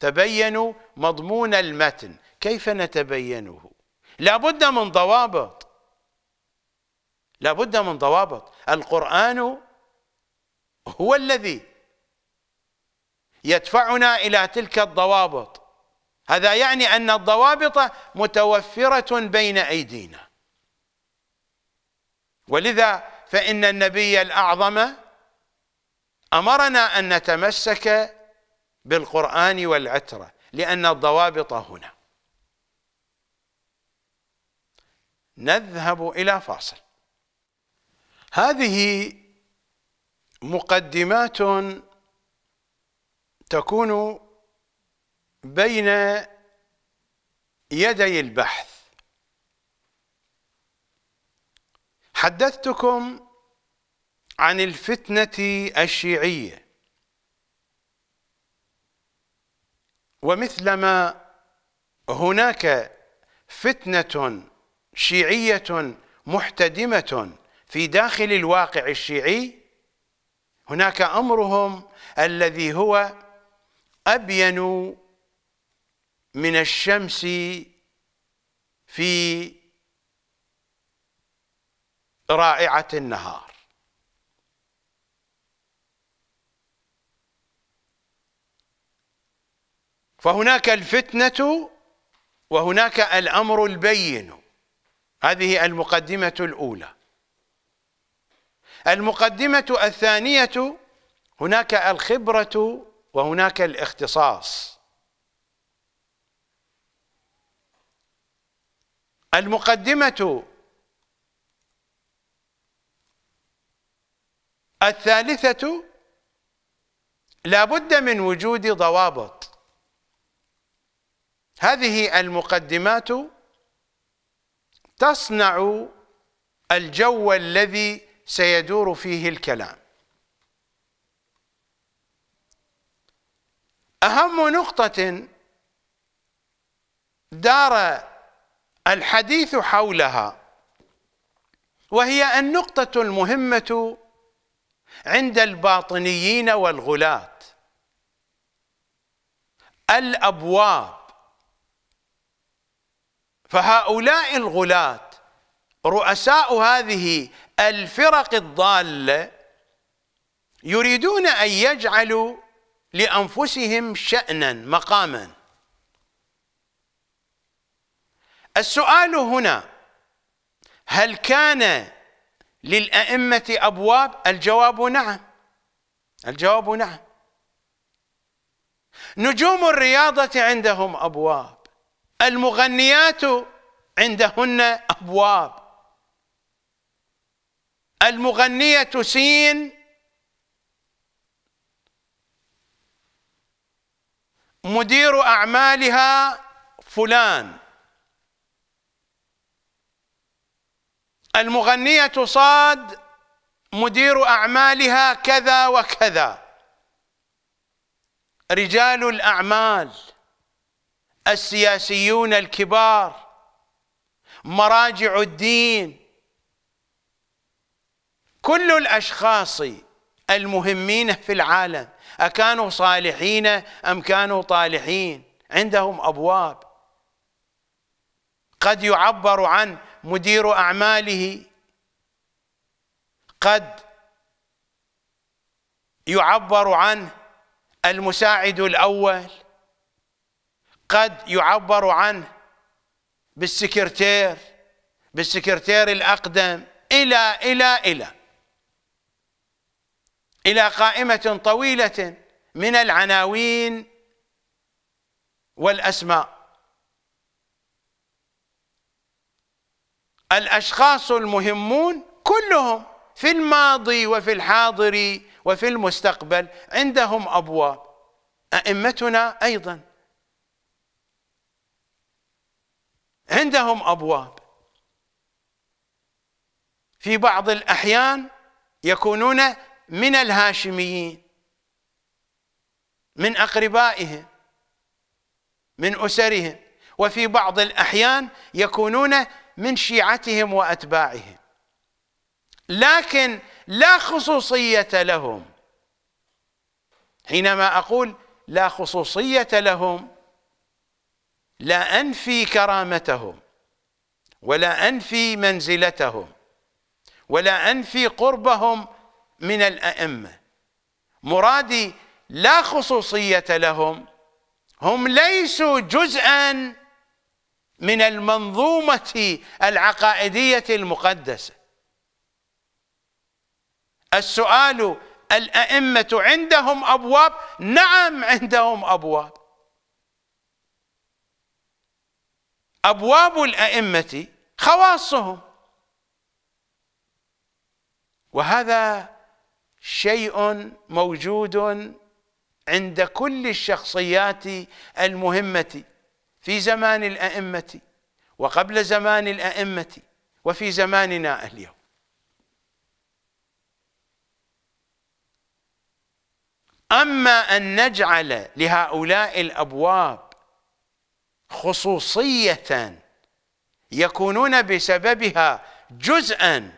تبينوا مضمون المتن كيف نتبينه لابد من ضوابط لابد من ضوابط القرآن هو الذي يدفعنا إلى تلك الضوابط هذا يعني أن الضوابط متوفرة بين أيدينا ولذا فإن النبي الأعظم أمرنا أن نتمسك بالقرآن والعترة لأن الضوابط هنا نذهب إلى فاصل هذه مقدمات تكون بين يدي البحث حدثتكم عن الفتنة الشيعية ومثلما هناك فتنة شيعية محتدمة في داخل الواقع الشيعي هناك أمرهم الذي هو أبين من الشمس في رائعة النهار فهناك الفتنة وهناك الأمر البين هذه المقدمة الأولى المقدمة الثانية هناك الخبرة وهناك الاختصاص المقدمة الثالثة لابد من وجود ضوابط هذه المقدمات تصنع الجو الذي سيدور فيه الكلام أهم نقطة دار الحديث حولها وهي النقطة المهمة عند الباطنيين والغلاة الأبواب فهؤلاء الغلاة رؤساء هذه الفرق الضالة يريدون أن يجعلوا لأنفسهم شأنا مقاما السؤال هنا هل كان للأئمة أبواب الجواب نعم الجواب نعم نجوم الرياضة عندهم أبواب المغنيات عندهن أبواب المغنية سين مدير أعمالها فلان المغنية صاد مدير أعمالها كذا وكذا رجال الأعمال السياسيون الكبار مراجع الدين كل الأشخاص المهمين في العالم أكانوا صالحين أم كانوا طالحين عندهم أبواب قد يعبر عن مدير اعماله قد يعبر عنه المساعد الاول قد يعبر عنه بالسكرتير بالسكرتير الاقدم الى الى الى الى قائمه طويله من العناوين والاسماء الأشخاص المهمون كلهم في الماضي وفي الحاضر وفي المستقبل عندهم أبواب أئمتنا أيضا عندهم أبواب في بعض الأحيان يكونون من الهاشميين من أقربائهم من أسرهم وفي بعض الأحيان يكونون من شيعتهم واتباعهم لكن لا خصوصيه لهم حينما اقول لا خصوصيه لهم لا انفي كرامتهم ولا انفي منزلتهم ولا انفي قربهم من الائمه مرادي لا خصوصيه لهم هم ليسوا جزءا من المنظومة العقائدية المقدسة السؤال الأئمة عندهم أبواب نعم عندهم أبواب أبواب الأئمة خواصهم وهذا شيء موجود عند كل الشخصيات المهمه في زمان الأئمة وقبل زمان الأئمة وفي زماننا اليوم أما أن نجعل لهؤلاء الأبواب خصوصية يكونون بسببها جزءا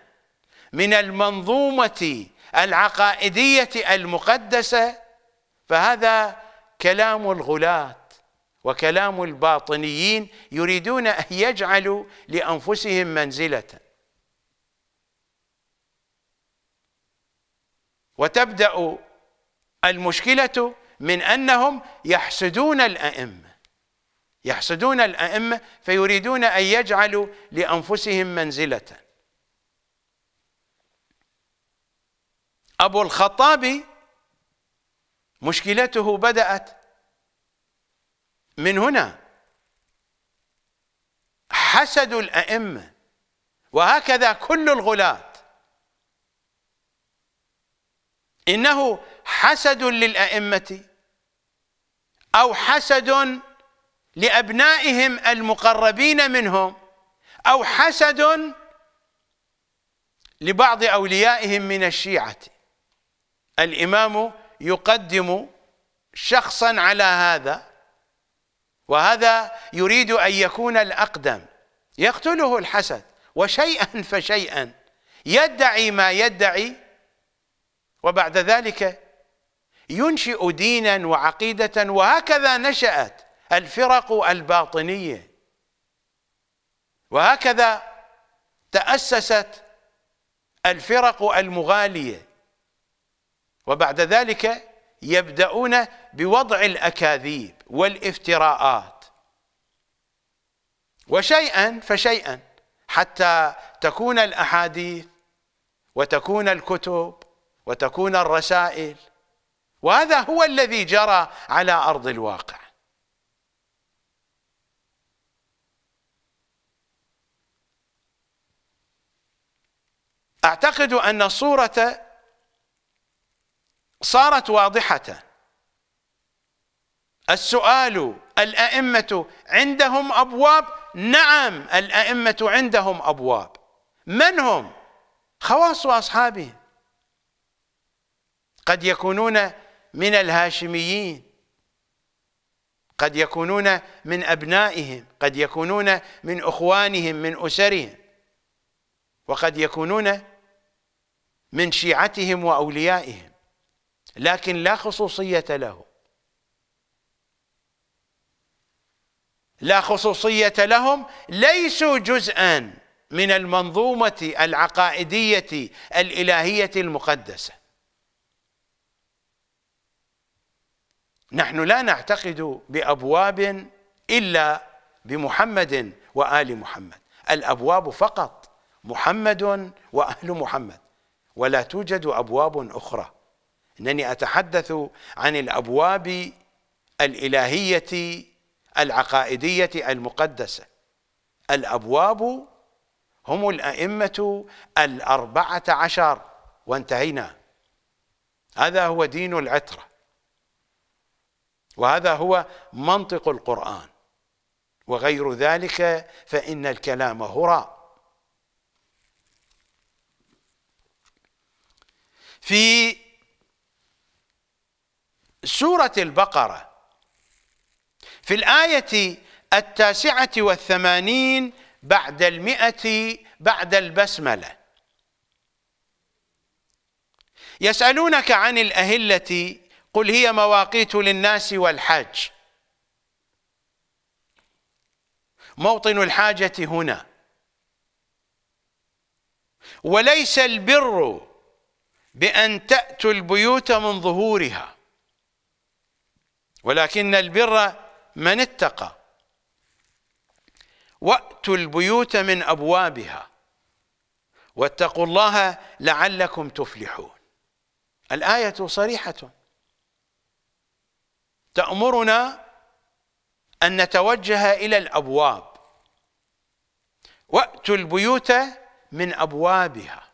من المنظومة العقائدية المقدسة فهذا كلام الغلاة وكلام الباطنيين يريدون أن يجعلوا لأنفسهم منزلة وتبدأ المشكلة من أنهم يحسدون الأئمة يحسدون الأئمة فيريدون أن يجعلوا لأنفسهم منزلة أبو الخطاب مشكلته بدأت من هنا حسد الأئمة وهكذا كل الغلاة إنه حسد للأئمة أو حسد لأبنائهم المقربين منهم أو حسد لبعض أوليائهم من الشيعة الإمام يقدم شخصا على هذا وهذا يريد أن يكون الأقدم يقتله الحسد وشيئا فشيئا يدعي ما يدعي وبعد ذلك ينشئ دينا وعقيدة وهكذا نشأت الفرق الباطنية وهكذا تأسست الفرق المغالية وبعد ذلك يبدأون بوضع الأكاذيب والافتراءات وشيئا فشيئا حتى تكون الاحاديث وتكون الكتب وتكون الرسائل وهذا هو الذي جرى على ارض الواقع اعتقد ان الصوره صارت واضحه السؤال الائمه عندهم ابواب نعم الائمه عندهم ابواب من هم خواص اصحابهم قد يكونون من الهاشميين قد يكونون من ابنائهم قد يكونون من اخوانهم من اسرهم وقد يكونون من شيعتهم واوليائهم لكن لا خصوصيه لهم لا خصوصية لهم ليسوا جزءا من المنظومة العقائدية الإلهية المقدسة نحن لا نعتقد بأبواب إلا بمحمد وآل محمد الأبواب فقط محمد وأهل محمد ولا توجد أبواب أخرى إنني أتحدث عن الأبواب الإلهية العقائدية المقدسة الأبواب هم الأئمة الأربعة عشر وانتهينا هذا هو دين العترة وهذا هو منطق القرآن وغير ذلك فإن الكلام هراء في سورة البقرة في الآية التاسعة والثمانين بعد المئة بعد البسملة يسألونك عن الأهلة قل هي مواقيت للناس والحج موطن الحاجة هنا وليس البر بأن تأتوا البيوت من ظهورها ولكن البر من اتقى واتوا البيوت من ابوابها واتقوا الله لعلكم تفلحون الايه صريحه تامرنا ان نتوجه الى الابواب واتوا البيوت من ابوابها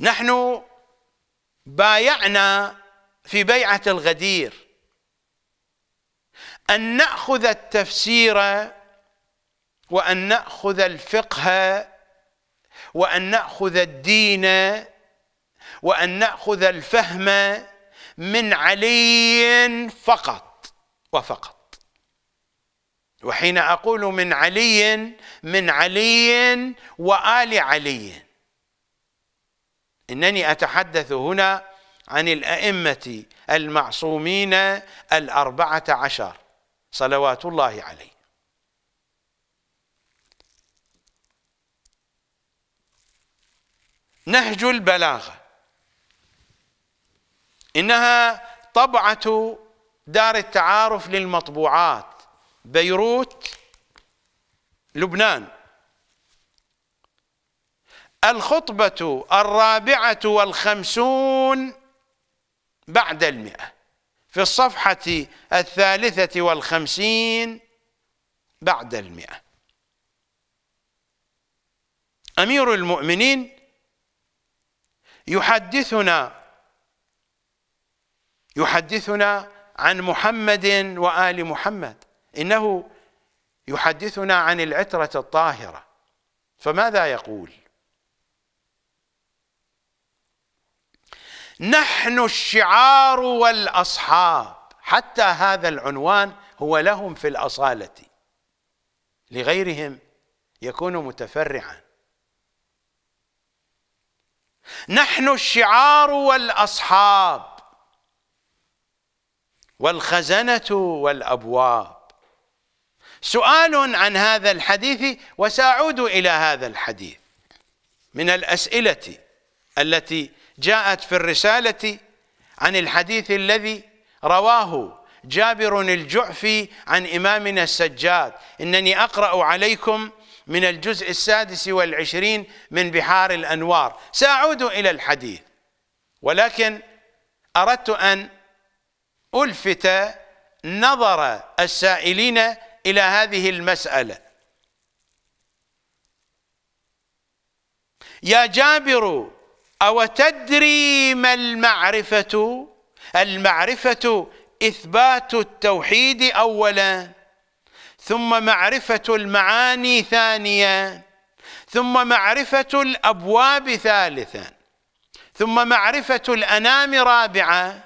نحن بايعنا في بيعة الغدير أن نأخذ التفسير وأن نأخذ الفقه وأن نأخذ الدين وأن نأخذ الفهم من علي فقط وفقط وحين أقول من علي من علي وآل علي إنني أتحدث هنا عن الأئمة المعصومين الأربعة عشر صلوات الله عليه نهج البلاغة إنها طبعة دار التعارف للمطبوعات بيروت لبنان الخطبة الرابعة والخمسون بعد المئة في الصفحة الثالثة والخمسين بعد المئة أمير المؤمنين يحدثنا يحدثنا عن محمد وآل محمد إنه يحدثنا عن العترة الطاهرة فماذا يقول نحن الشعار والأصحاب حتى هذا العنوان هو لهم في الأصالة لغيرهم يكون متفرعا نحن الشعار والأصحاب والخزنة والأبواب سؤال عن هذا الحديث وسأعود إلى هذا الحديث من الأسئلة التي جاءت في الرسالة عن الحديث الذي رواه جابر الجعفي عن إمامنا السجاد إنني أقرأ عليكم من الجزء السادس والعشرين من بحار الأنوار سأعود إلى الحديث ولكن أردت أن ألفت نظر السائلين إلى هذه المسألة يا جابر أو تدري ما المعرفة المعرفة إثبات التوحيد أولا ثم معرفة المعاني ثانيا ثم معرفة الأبواب ثالثا ثم معرفة الأنام رابعا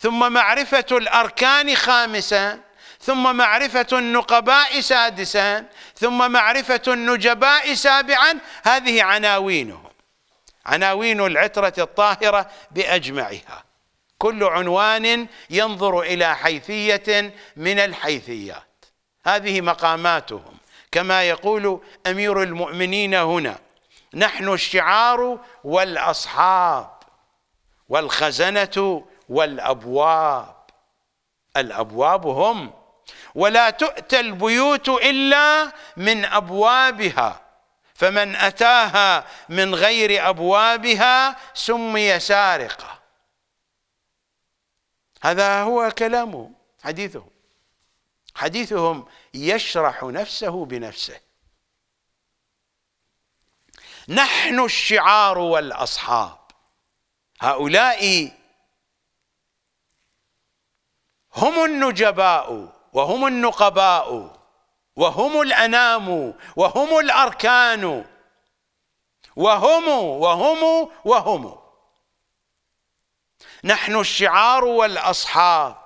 ثم معرفة الأركان خامسا ثم معرفة النقباء سادسا ثم معرفة النجباء سابعا هذه عناوينه عناوين العترة الطاهرة بأجمعها كل عنوان ينظر إلى حيثية من الحيثيات هذه مقاماتهم كما يقول أمير المؤمنين هنا نحن الشعار والأصحاب والخزنة والأبواب الأبواب هم ولا تؤتى البيوت إلا من أبوابها فمن أتاها من غير أبوابها سمي سارقة هذا هو كلامه حديثه حديثهم يشرح نفسه بنفسه نحن الشعار والأصحاب هؤلاء هم النجباء وهم النقباء وهم الأنام وهم الأركان وهم وهم وهم نحن الشعار والأصحاب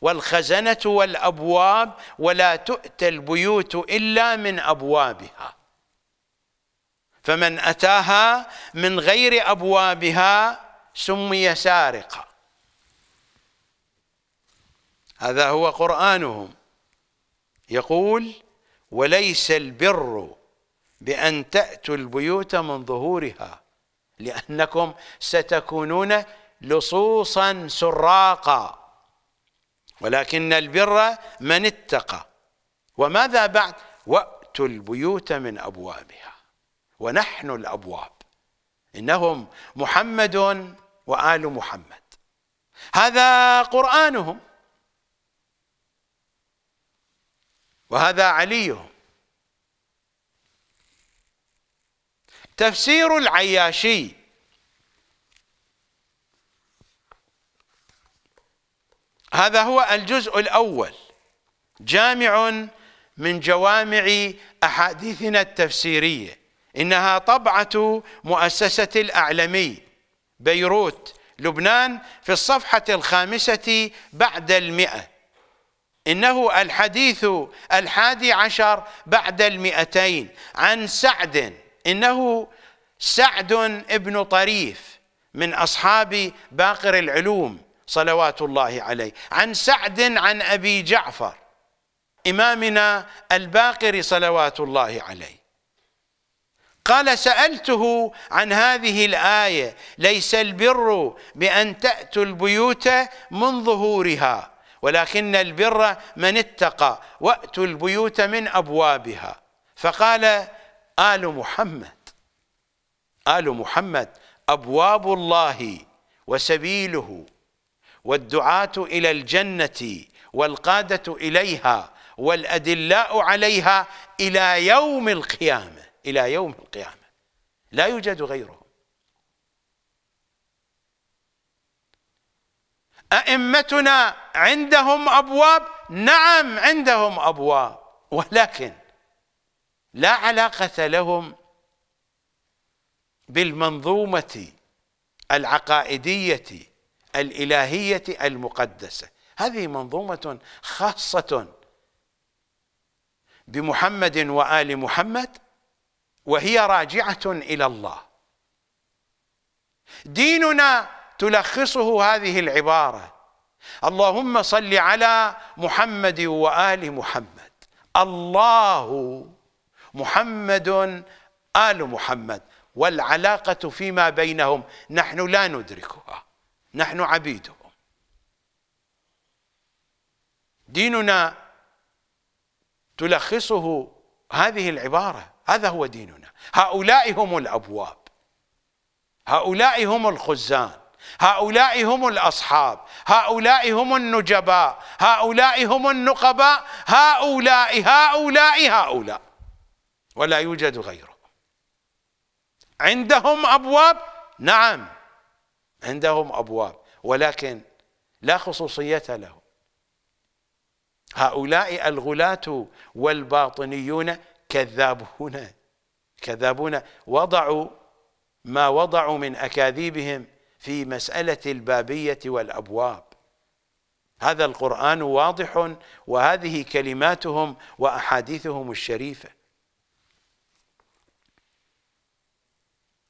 والخزنة والأبواب ولا تؤتى البيوت إلا من أبوابها فمن أتاها من غير أبوابها سمي سارقا هذا هو قرآنهم يقول وليس البر بأن تأتوا البيوت من ظهورها لأنكم ستكونون لصوصا سراقا ولكن البر من اتقى وماذا بعد وأتوا البيوت من أبوابها ونحن الأبواب إنهم محمد وآل محمد هذا قرآنهم وهذا عليهم تفسير العياشي هذا هو الجزء الأول جامع من جوامع أحاديثنا التفسيرية إنها طبعة مؤسسة الأعلمي بيروت لبنان في الصفحة الخامسة بعد المئة إنه الحديث الحادي عشر بعد المئتين عن سعد إنه سعد ابن طريف من أصحاب باقر العلوم صلوات الله عليه عن سعد عن أبي جعفر إمامنا الباقر صلوات الله عليه قال سألته عن هذه الآية ليس البر بأن تأتوا البيوت من ظهورها ولكن البر من اتقى واتوا البيوت من ابوابها فقال ال محمد ال محمد ابواب الله وسبيله والدعاه الى الجنه والقاده اليها والادلاء عليها الى يوم القيامه الى يوم القيامه لا يوجد غيره أئمتنا عندهم أبواب نعم عندهم أبواب ولكن لا علاقة لهم بالمنظومة العقائدية الإلهية المقدسة هذه منظومة خاصة بمحمد وآل محمد وهي راجعة إلى الله ديننا تلخصه هذه العبارة اللهم صل على محمد وآل محمد الله محمد آل محمد والعلاقة فيما بينهم نحن لا ندركها نحن عبيدهم ديننا تلخصه هذه العبارة هذا هو ديننا هؤلاء هم الأبواب هؤلاء هم الخزان هؤلاء هم الأصحاب هؤلاء هم النجباء هؤلاء هم النقباء هؤلاء هؤلاء هؤلاء ولا يوجد غيره عندهم أبواب نعم عندهم أبواب ولكن لا خصوصية لهم هؤلاء الغلاة والباطنيون كذابون كذابون وضعوا ما وضعوا من أكاذيبهم في مسألة البابية والأبواب هذا القرآن واضح وهذه كلماتهم وأحاديثهم الشريفة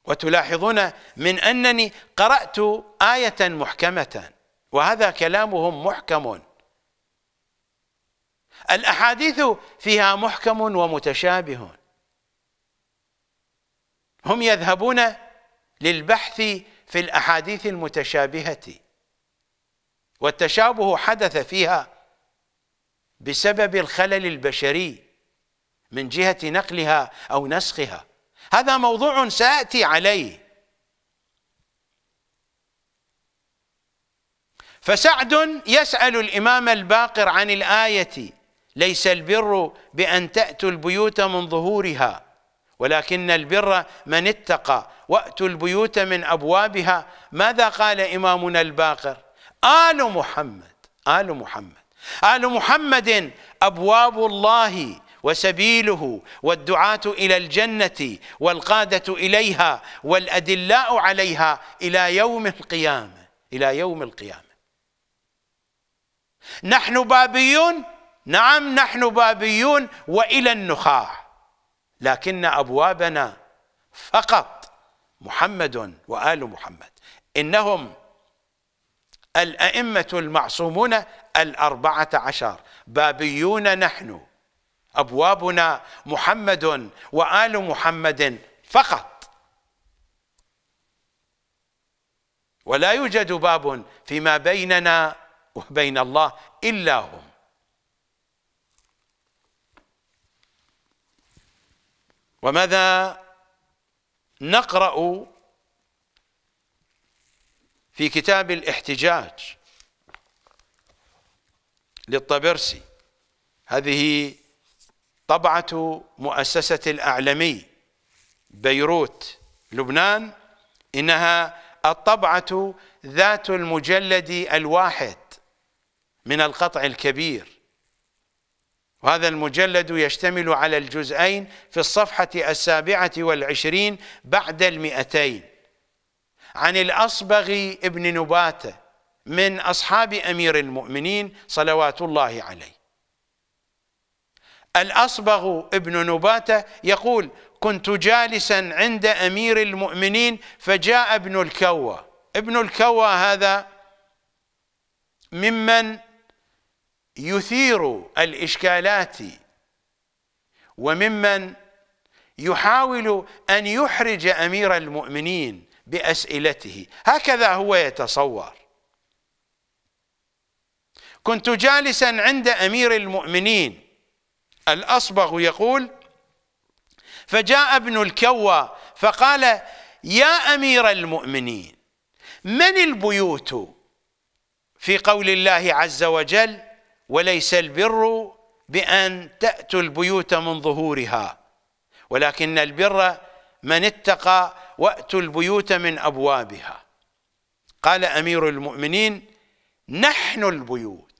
وتلاحظون من أنني قرأت آية محكمة وهذا كلامهم محكم الأحاديث فيها محكم ومتشابه هم يذهبون للبحث في الأحاديث المتشابهة والتشابه حدث فيها بسبب الخلل البشري من جهة نقلها أو نسخها هذا موضوع سأتي عليه فسعد يسأل الإمام الباقر عن الآية ليس البر بأن تأتوا البيوت من ظهورها ولكن البر من اتقى وأتوا البيوت من أبوابها ماذا قال إمامنا الباقر آل محمد آل محمد آل محمد أبواب الله وسبيله والدعاة إلى الجنة والقادة إليها والأدلاء عليها إلى يوم القيامة إلى يوم القيامة نحن بابيون نعم نحن بابيون وإلى النخاع لكن أبوابنا فقط محمد وآل محمد إنهم الأئمة المعصومون الأربعة عشر بابيون نحن أبوابنا محمد وآل محمد فقط ولا يوجد باب فيما بيننا وبين الله إلا هم وماذا نقرأ في كتاب الاحتجاج للطبرسي هذه طبعة مؤسسة الأعلمي بيروت لبنان إنها الطبعة ذات المجلد الواحد من القطع الكبير وهذا المجلد يشتمل على الجزئين في الصفحة السابعة والعشرين بعد المئتين عن الأصبغ ابن نباتة من أصحاب أمير المؤمنين صلوات الله عليه الأصبغ ابن نباتة يقول كنت جالسا عند أمير المؤمنين فجاء ابن الكوى ابن الكوى هذا ممن يثير الإشكالات وممن يحاول أن يحرج أمير المؤمنين بأسئلته هكذا هو يتصور كنت جالسا عند أمير المؤمنين الأصبغ يقول فجاء ابن الكوى فقال يا أمير المؤمنين من البيوت في قول الله عز وجل وليس البر بأن تأتوا البيوت من ظهورها ولكن البر من اتقى وأتوا البيوت من أبوابها قال أمير المؤمنين نحن البيوت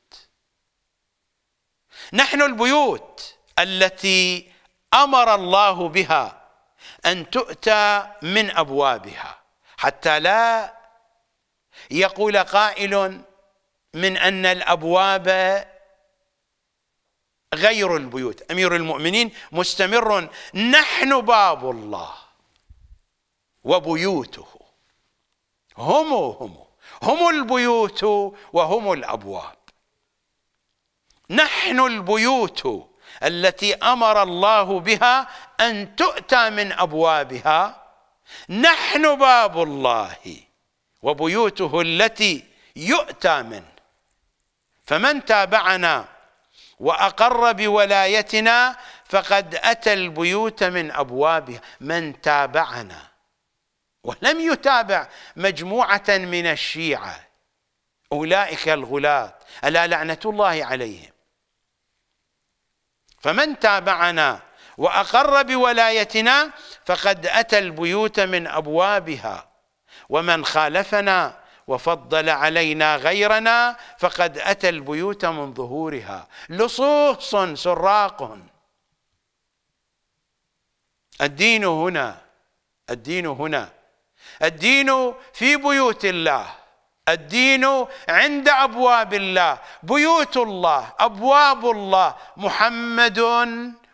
نحن البيوت التي أمر الله بها أن تؤتى من أبوابها حتى لا يقول قائل من أن الأبواب غير البيوت أمير المؤمنين مستمر نحن باب الله وبيوته هم هم هم البيوت وهم الأبواب نحن البيوت التي أمر الله بها أن تؤتى من أبوابها نحن باب الله وبيوته التي يؤتى منه فمن تابعنا وأقر بولايتنا فقد أتى البيوت من أبوابها من تابعنا ولم يتابع مجموعة من الشيعة أولئك الغلاة ألا لعنة الله عليهم فمن تابعنا وأقر بولايتنا فقد أتى البيوت من أبوابها ومن خالفنا وفضل علينا غيرنا فقد أتى البيوت من ظهورها لصوص سراق الدين هنا الدين هنا الدين في بيوت الله الدين عند ابواب الله بيوت الله ابواب الله محمد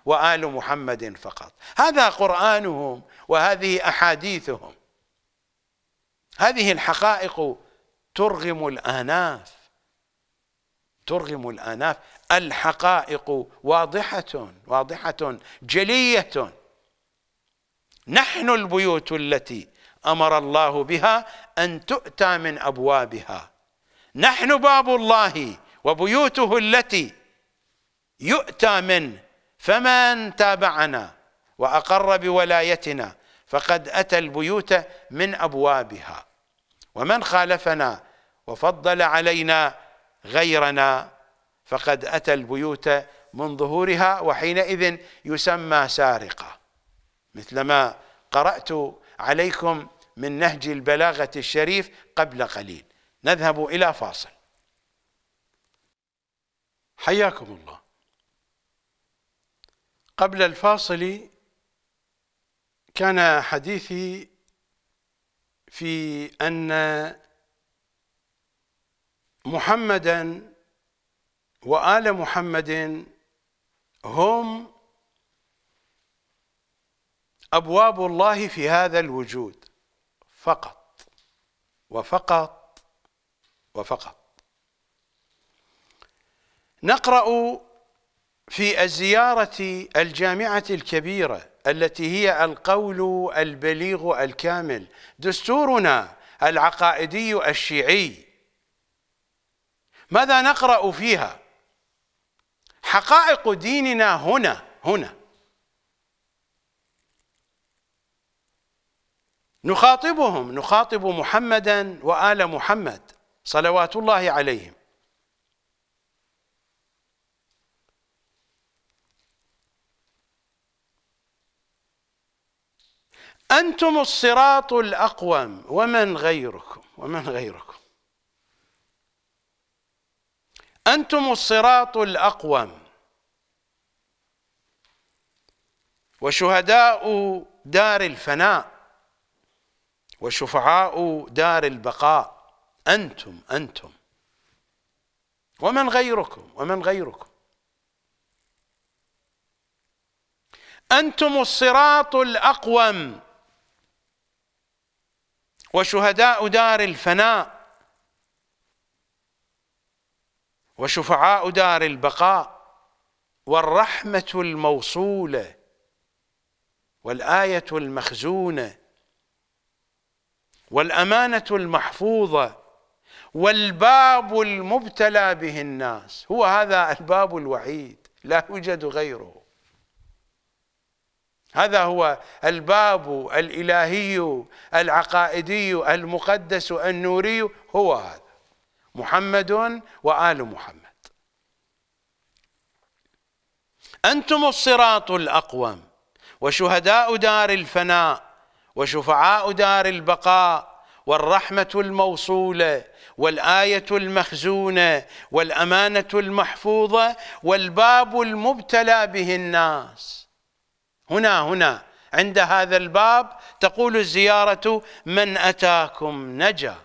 وال محمد فقط هذا قرانهم وهذه احاديثهم هذه الحقائق ترغم الآناف ترغم الآناف الحقائق واضحة واضحة جلية نحن البيوت التي أمر الله بها أن تؤتى من أبوابها نحن باب الله وبيوته التي يؤتى من فمن تابعنا وأقر بولايتنا فقد أتى البيوت من أبوابها ومن خالفنا وفضل علينا غيرنا فقد أتى البيوت من ظهورها وحينئذ يسمى سارقة مثلما قرأت عليكم من نهج البلاغة الشريف قبل قليل نذهب إلى فاصل حياكم الله قبل الفاصل كان حديثي في أن محمدا وآل محمد هم أبواب الله في هذا الوجود فقط وفقط وفقط نقرأ في الزيارة الجامعة الكبيرة التي هي القول البليغ الكامل دستورنا العقائدي الشيعي ماذا نقرأ فيها حقائق ديننا هنا هنا نخاطبهم نخاطب محمدا وآل محمد صلوات الله عليهم أنتم الصراط الأقوم ومن غيركم ومن غيركم أنتم الصراط الأقوم وشهداء دار الفناء وشفعاء دار البقاء أنتم أنتم ومن غيركم ومن غيركم أنتم الصراط الأقوم وشهداء دار الفناء وشفعاء دار البقاء والرحمة الموصولة والآية المخزونة والأمانة المحفوظة والباب المبتلى به الناس هو هذا الباب الوحيد لا يوجد غيره هذا هو الباب الالهي العقائدي المقدس النوري هو هذا محمد وال محمد انتم الصراط الاقوم وشهداء دار الفناء وشفعاء دار البقاء والرحمه الموصوله والايه المخزونه والامانه المحفوظه والباب المبتلى به الناس هنا هنا عند هذا الباب تقول الزيارة من أتاكم نجا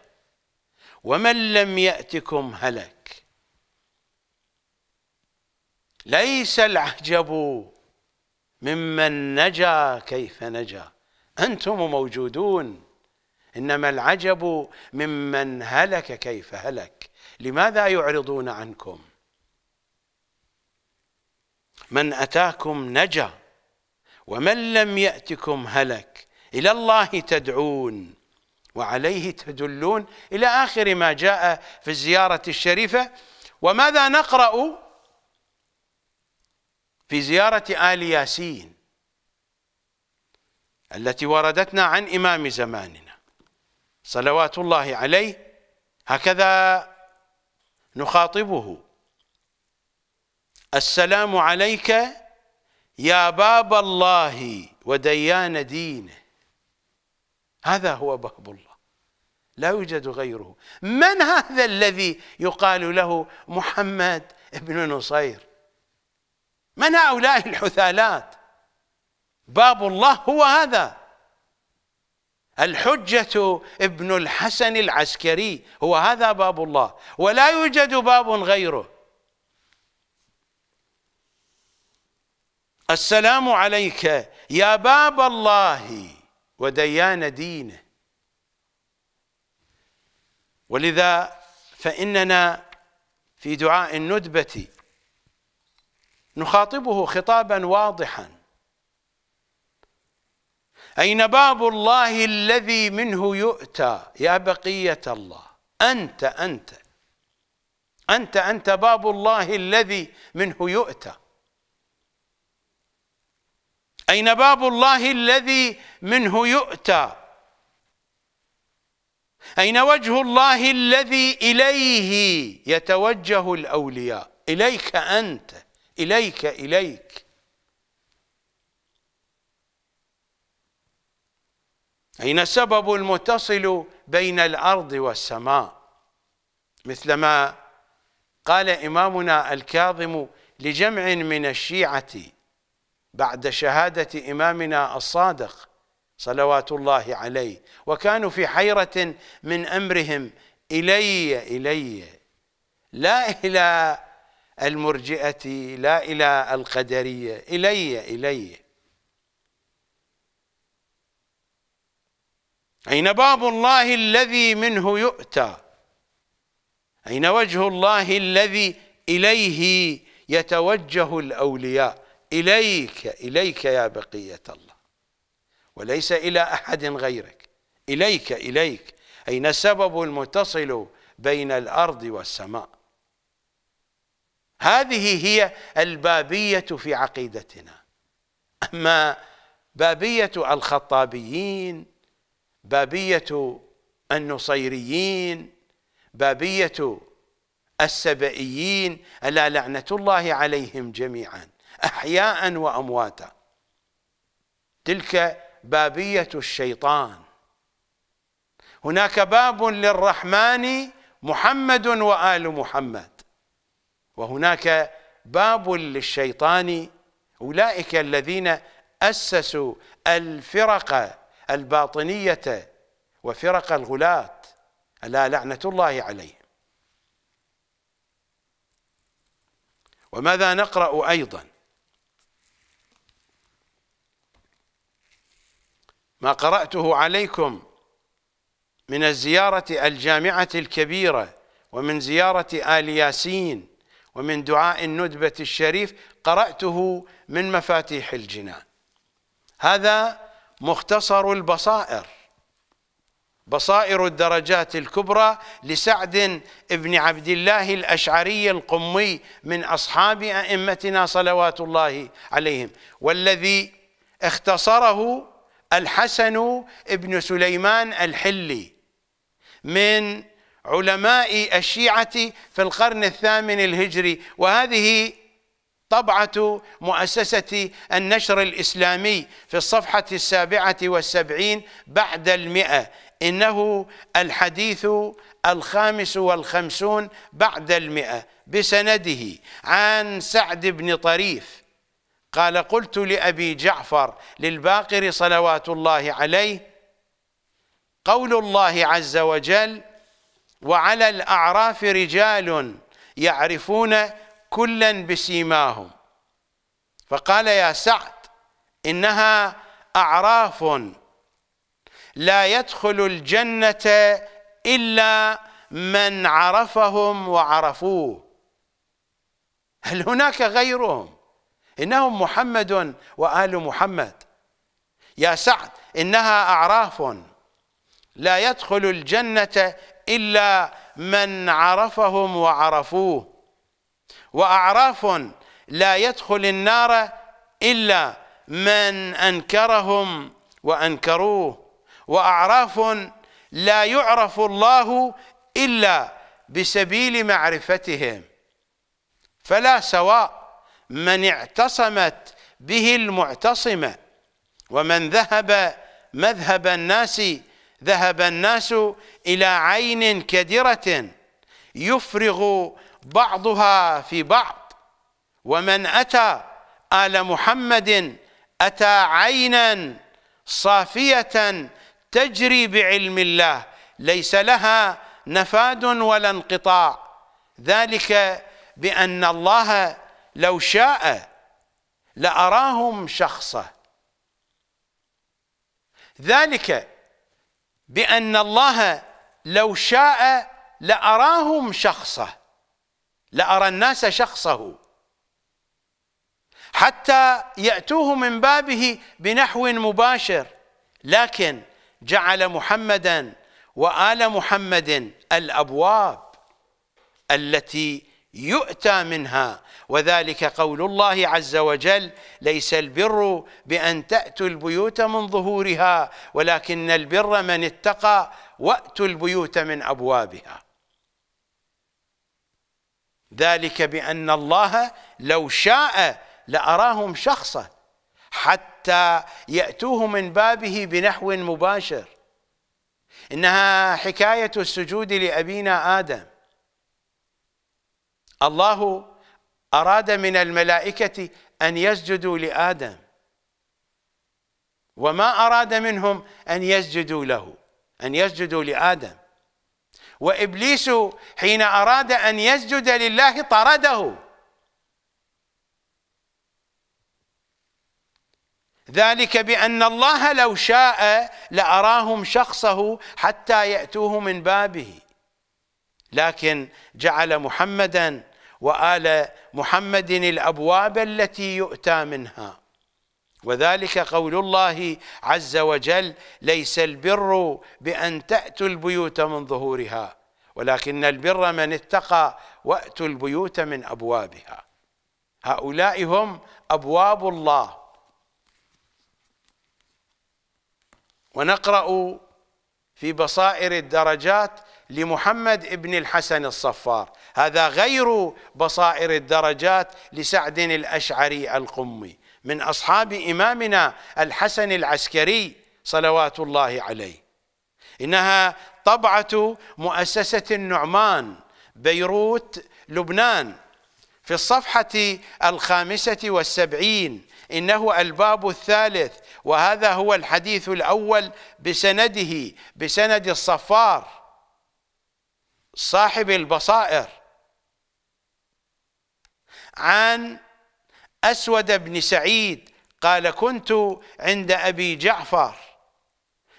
ومن لم يأتكم هلك ليس العجب ممن نجا كيف نجا أنتم موجودون إنما العجب ممن هلك كيف هلك لماذا يعرضون عنكم من أتاكم نجا ومن لم يأتكم هلك إلى الله تدعون وعليه تدلون إلى آخر ما جاء في الزيارة الشريفة وماذا نقرأ في زيارة آل ياسين التي وردتنا عن إمام زماننا صلوات الله عليه هكذا نخاطبه السلام عليك يا باب الله وديان دينه هذا هو باب الله لا يوجد غيره من هذا الذي يقال له محمد ابن نصير من هؤلاء الحثالات باب الله هو هذا الحجة ابن الحسن العسكري هو هذا باب الله ولا يوجد باب غيره السلام عليك يا باب الله وديان دينه ولذا فإننا في دعاء الندبة نخاطبه خطابا واضحا أين باب الله الذي منه يؤتى يا بقية الله أنت أنت أنت أنت باب الله الذي منه يؤتى أين باب الله الذي منه يؤتى أين وجه الله الذي إليه يتوجه الأولياء إليك أنت إليك إليك أين السبب المتصل بين الأرض والسماء مثلما قال إمامنا الكاظم لجمع من الشيعة بعد شهادة إمامنا الصادق صلوات الله عليه وكانوا في حيرة من أمرهم إلي إلي لا إلى المرجئة لا إلى القدرية إلي إلي أين باب الله الذي منه يؤتى أين وجه الله الذي إليه يتوجه الأولياء إليك إليك يا بقية الله وليس إلى أحد غيرك إليك إليك أين السبب المتصل بين الأرض والسماء هذه هي البابية في عقيدتنا أما بابية الخطابيين بابية النصيريين بابية السبئيين ألا لعنة الله عليهم جميعا أحياء وأمواتا تلك بابية الشيطان هناك باب للرحمن محمد وآل محمد وهناك باب للشيطان أولئك الذين أسسوا الفرق الباطنية وفرق الغلاة ألا لعنة الله عليهم وماذا نقرأ أيضاً ما قرأته عليكم من الزيارة الجامعة الكبيرة ومن زيارة آل ياسين ومن دعاء الندبة الشريف قرأته من مفاتيح الجنان هذا مختصر البصائر بصائر الدرجات الكبرى لسعد بن عبد الله الأشعري القمي من أصحاب أئمتنا صلوات الله عليهم والذي اختصره الحسن بن سليمان الحلي من علماء الشيعة في القرن الثامن الهجري وهذه طبعة مؤسسة النشر الإسلامي في الصفحة السابعة والسبعين بعد المئة إنه الحديث الخامس والخمسون بعد المئة بسنده عن سعد بن طريف قال قلت لأبي جعفر للباقر صلوات الله عليه قول الله عز وجل وعلى الأعراف رجال يعرفون كلا بسيماهم فقال يا سعد إنها أعراف لا يدخل الجنة إلا من عرفهم وعرفوه هل هناك غيرهم إنهم محمد وآل محمد يا سعد إنها أعراف لا يدخل الجنة إلا من عرفهم وعرفوه وأعراف لا يدخل النار إلا من أنكرهم وأنكروه وأعراف لا يعرف الله إلا بسبيل معرفتهم فلا سواء من اعتصمت به المعتصمة ومن ذهب مذهب الناس ذهب الناس إلى عين كدرة يفرغ بعضها في بعض ومن أتى آل محمد أتى عينا صافية تجري بعلم الله ليس لها نفاد ولا انقطاع ذلك بأن الله لو شاء لأراهم شخصه ذلك بأن الله لو شاء لأراهم شخصه لأرى الناس شخصه حتى يأتوه من بابه بنحو مباشر لكن جعل محمدا وآل محمد الأبواب التي يؤتى منها وذلك قول الله عز وجل ليس البر بأن تأتوا البيوت من ظهورها ولكن البر من اتقى وأتوا البيوت من أبوابها ذلك بأن الله لو شاء لأراهم شخصا حتى يأتوه من بابه بنحو مباشر إنها حكاية السجود لأبينا آدم الله أراد من الملائكة أن يسجدوا لآدم وما أراد منهم أن يسجدوا له أن يسجدوا لآدم وإبليس حين أراد أن يسجد لله طرده ذلك بأن الله لو شاء لأراهم شخصه حتى يأتوه من بابه لكن جعل محمدا وآل محمد الأبواب التي يؤتى منها وذلك قول الله عز وجل ليس البر بأن تأتوا البيوت من ظهورها ولكن البر من اتقى وأتوا البيوت من أبوابها هؤلاء هم أبواب الله ونقرأ في بصائر الدرجات لمحمد ابن الحسن الصفار هذا غير بصائر الدرجات لسعد الأشعري القمي من أصحاب إمامنا الحسن العسكري صلوات الله عليه إنها طبعة مؤسسة النعمان بيروت لبنان في الصفحة الخامسة والسبعين إنه الباب الثالث وهذا هو الحديث الأول بسنده بسند الصفار صاحب البصائر عن اسود بن سعيد قال كنت عند ابي جعفر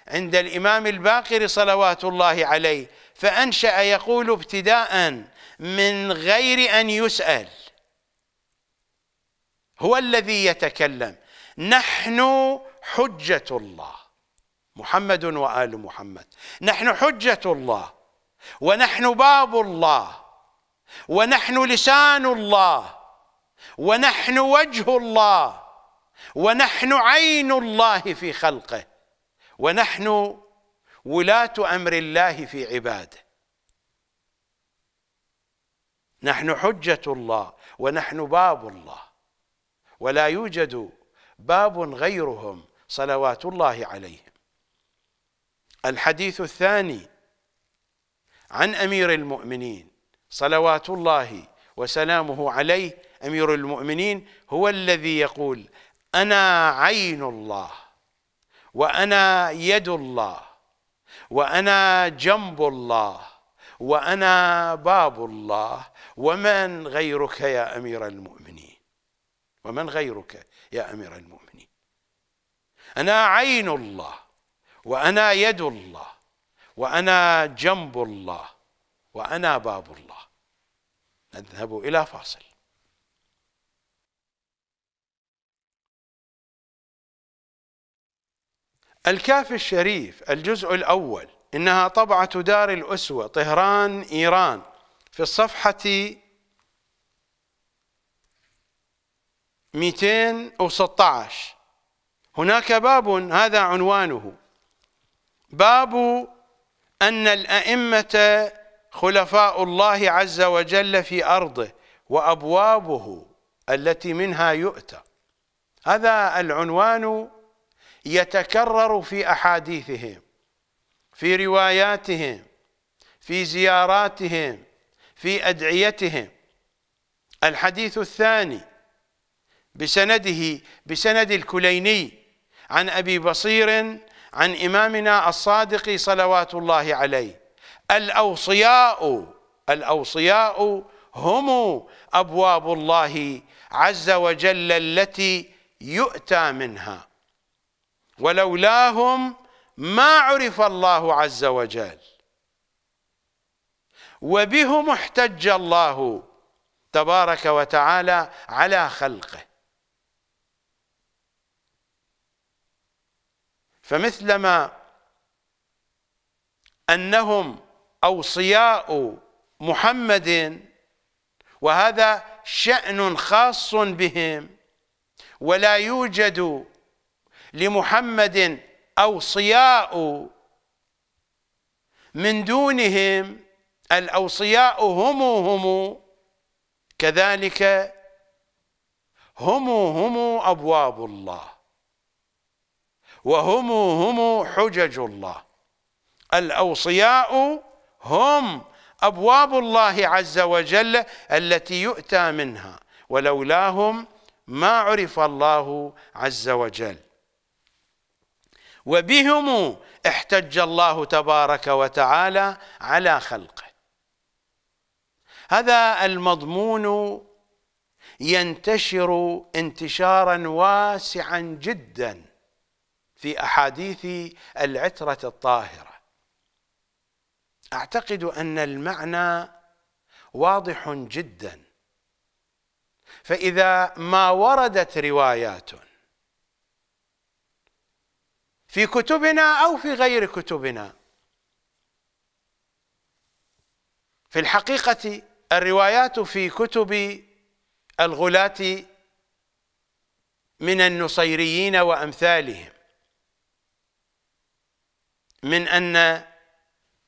عند الامام الباقر صلوات الله عليه فانشا يقول ابتداء من غير ان يسال هو الذي يتكلم نحن حجه الله محمد وال محمد نحن حجه الله ونحن باب الله ونحن لسان الله ونحن وجه الله ونحن عين الله في خلقه ونحن ولاة أمر الله في عباده نحن حجة الله ونحن باب الله ولا يوجد باب غيرهم صلوات الله عليهم الحديث الثاني عن امير المؤمنين صلوات الله وسلامه عليه امير المؤمنين هو الذي يقول انا عين الله وانا يد الله وانا جنب الله وانا باب الله ومن غيرك يا امير المؤمنين ومن غيرك يا امير المؤمنين انا عين الله وانا يد الله وأنا جنب الله وأنا باب الله نذهب إلى فاصل الكافي الشريف الجزء الأول إنها طبعة دار الأسوة طهران إيران في الصفحة 216 هناك باب هذا عنوانه باب أن الأئمة خلفاء الله عز وجل في أرضه وأبوابه التي منها يؤتى هذا العنوان يتكرر في أحاديثهم في رواياتهم في زياراتهم في أدعيتهم الحديث الثاني بسنده بسند الكليني عن أبي بصير عن إمامنا الصادق صلوات الله عليه الأوصياء الأوصياء هم أبواب الله عز وجل التي يؤتى منها ولولاهم ما عرف الله عز وجل وبهم احتج الله تبارك وتعالى على خلقه فمثلما انهم اوصياء محمد وهذا شان خاص بهم ولا يوجد لمحمد اوصياء من دونهم الاوصياء هم هم كذلك هم هم ابواب الله وهم هم حجج الله الأوصياء هم أبواب الله عز وجل التي يؤتى منها ولولاهم ما عرف الله عز وجل وبهم احتج الله تبارك وتعالى على خلقه هذا المضمون ينتشر انتشارا واسعا جدا في أحاديث العترة الطاهرة أعتقد أن المعنى واضح جدا فإذا ما وردت روايات في كتبنا أو في غير كتبنا في الحقيقة الروايات في كتب الغلاة من النصيريين وأمثالهم من أن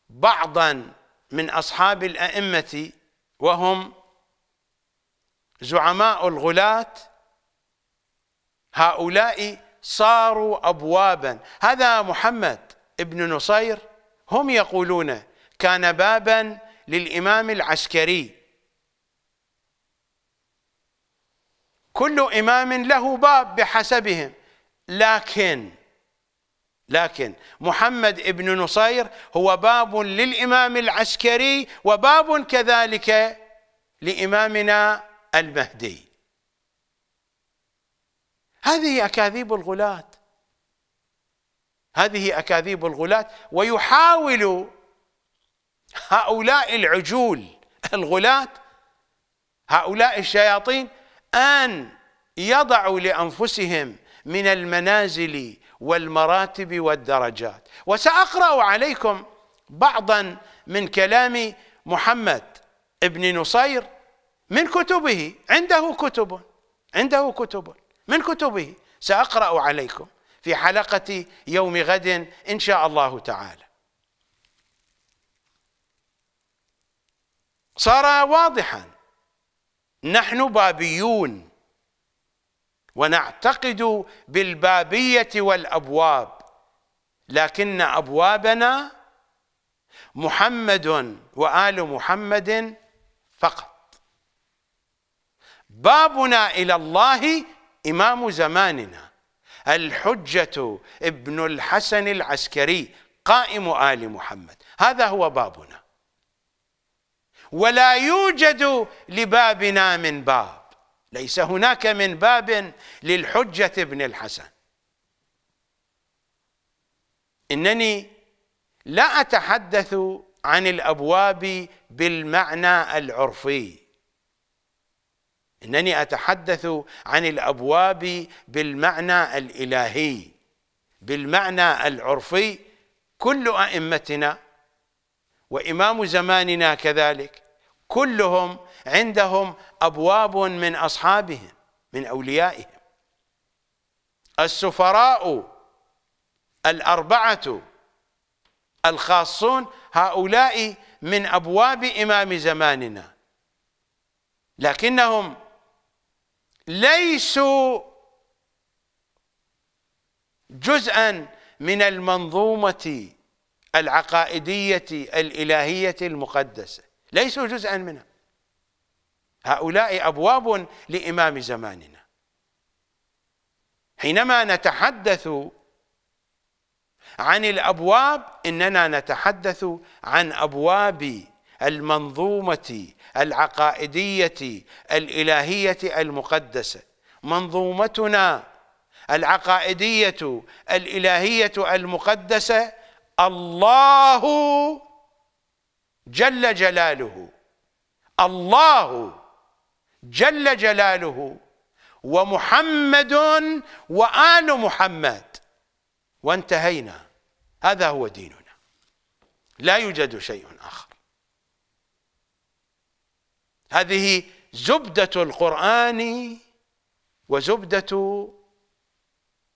بعضا من أصحاب الأئمة وهم زعماء الغلاة هؤلاء صاروا أبوابا هذا محمد ابن نصير هم يقولون كان بابا للإمام العسكري كل إمام له باب بحسبهم لكن لكن محمد ابن نصير هو باب للإمام العسكري وباب كذلك لإمامنا المهدي هذه أكاذيب الغلاة هذه أكاذيب الغلاة ويحاول هؤلاء العجول الغلاة هؤلاء الشياطين أن يضعوا لأنفسهم من المنازل والمراتب والدرجات وسأقرأ عليكم بعضا من كلام محمد ابن نصير من كتبه عنده كتب عنده كتب من كتبه سأقرأ عليكم في حلقة يوم غد إن شاء الله تعالى صار واضحا نحن بابيون ونعتقد بالبابية والأبواب لكن أبوابنا محمد وآل محمد فقط بابنا إلى الله إمام زماننا الحجة ابن الحسن العسكري قائم آل محمد هذا هو بابنا ولا يوجد لبابنا من باب ليس هناك من باب للحجة ابن الحسن إنني لا أتحدث عن الأبواب بالمعنى العرفي إنني أتحدث عن الأبواب بالمعنى الإلهي بالمعنى العرفي كل أئمتنا وإمام زماننا كذلك كلهم عندهم أبواب من أصحابهم من أوليائهم السفراء الأربعة الخاصون هؤلاء من أبواب إمام زماننا لكنهم ليسوا جزءا من المنظومة العقائدية الإلهية المقدسة ليسوا جزءا منها هؤلاء أبواب لإمام زماننا حينما نتحدث عن الأبواب إننا نتحدث عن أبواب المنظومة العقائدية الإلهية المقدسة منظومتنا العقائدية الإلهية المقدسة الله جل جلاله الله جل جلاله ومحمد وآل محمد وانتهينا هذا هو ديننا لا يوجد شيء آخر هذه زبدة القرآن وزبدة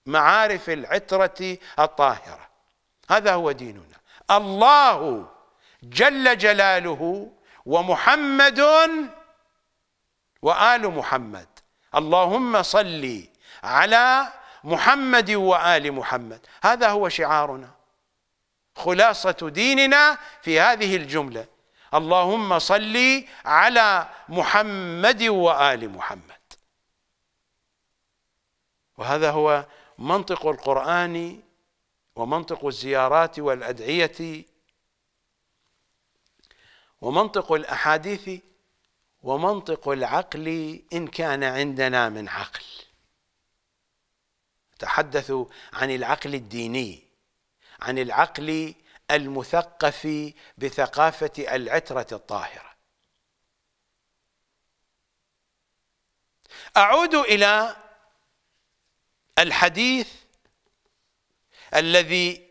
معارف العترة الطاهرة هذا هو ديننا الله جل جلاله ومحمد وآل محمد اللهم صل على محمد وآل محمد هذا هو شعارنا خلاصة ديننا في هذه الجملة اللهم صل على محمد وآل محمد وهذا هو منطق القرآن ومنطق الزيارات والأدعية ومنطق الأحاديث ومنطق العقل إن كان عندنا من عقل تحدث عن العقل الديني عن العقل المثقف بثقافة العترة الطاهرة أعود إلى الحديث الذي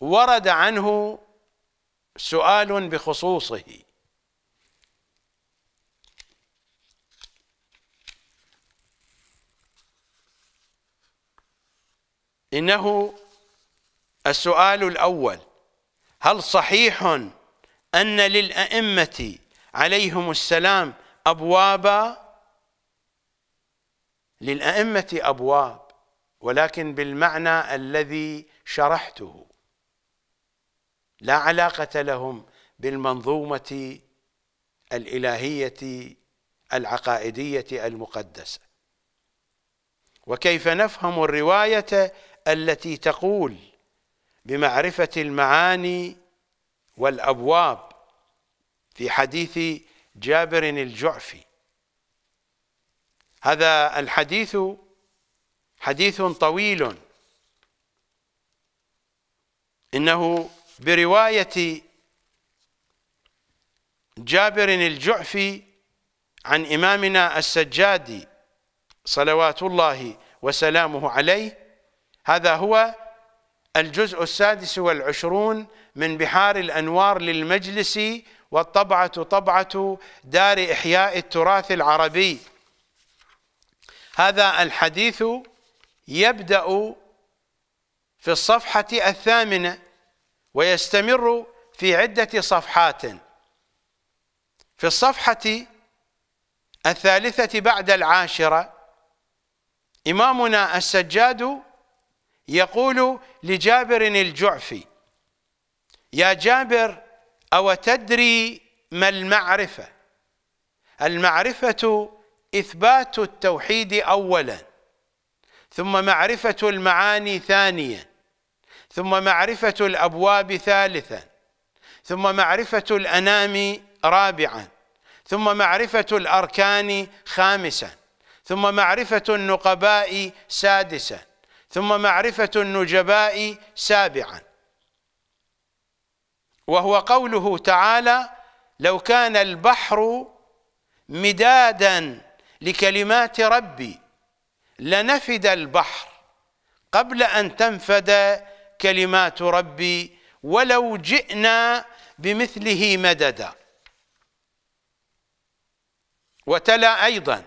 ورد عنه سؤال بخصوصه إنه السؤال الأول هل صحيح أن للأئمة عليهم السلام أبوابا للأئمة أبواب ولكن بالمعنى الذي شرحته لا علاقة لهم بالمنظومة الإلهية العقائدية المقدسة وكيف نفهم الرواية التي تقول بمعرفة المعاني والأبواب في حديث جابر الجعفي هذا الحديث حديث طويل إنه برواية جابر الجعفي عن إمامنا السجادي صلوات الله وسلامه عليه هذا هو الجزء السادس والعشرون من بحار الأنوار للمجلس والطبعة طبعة دار إحياء التراث العربي هذا الحديث يبدأ في الصفحة الثامنة ويستمر في عدة صفحات في الصفحة الثالثة بعد العاشرة إمامنا السجاد يقول لجابر الجعفي يا جابر أو تدري ما المعرفة المعرفة إثبات التوحيد أولا ثم معرفة المعاني ثانيا ثم معرفة الأبواب ثالثا ثم معرفة الأنام رابعا ثم معرفة الأركان خامسا ثم معرفة النقباء سادسا ثم معرفة النجباء سابعا وهو قوله تعالى لو كان البحر مدادا لكلمات ربي لنفد البحر قبل أن تنفد كلمات ربي ولو جئنا بمثله مددا وتلا أيضا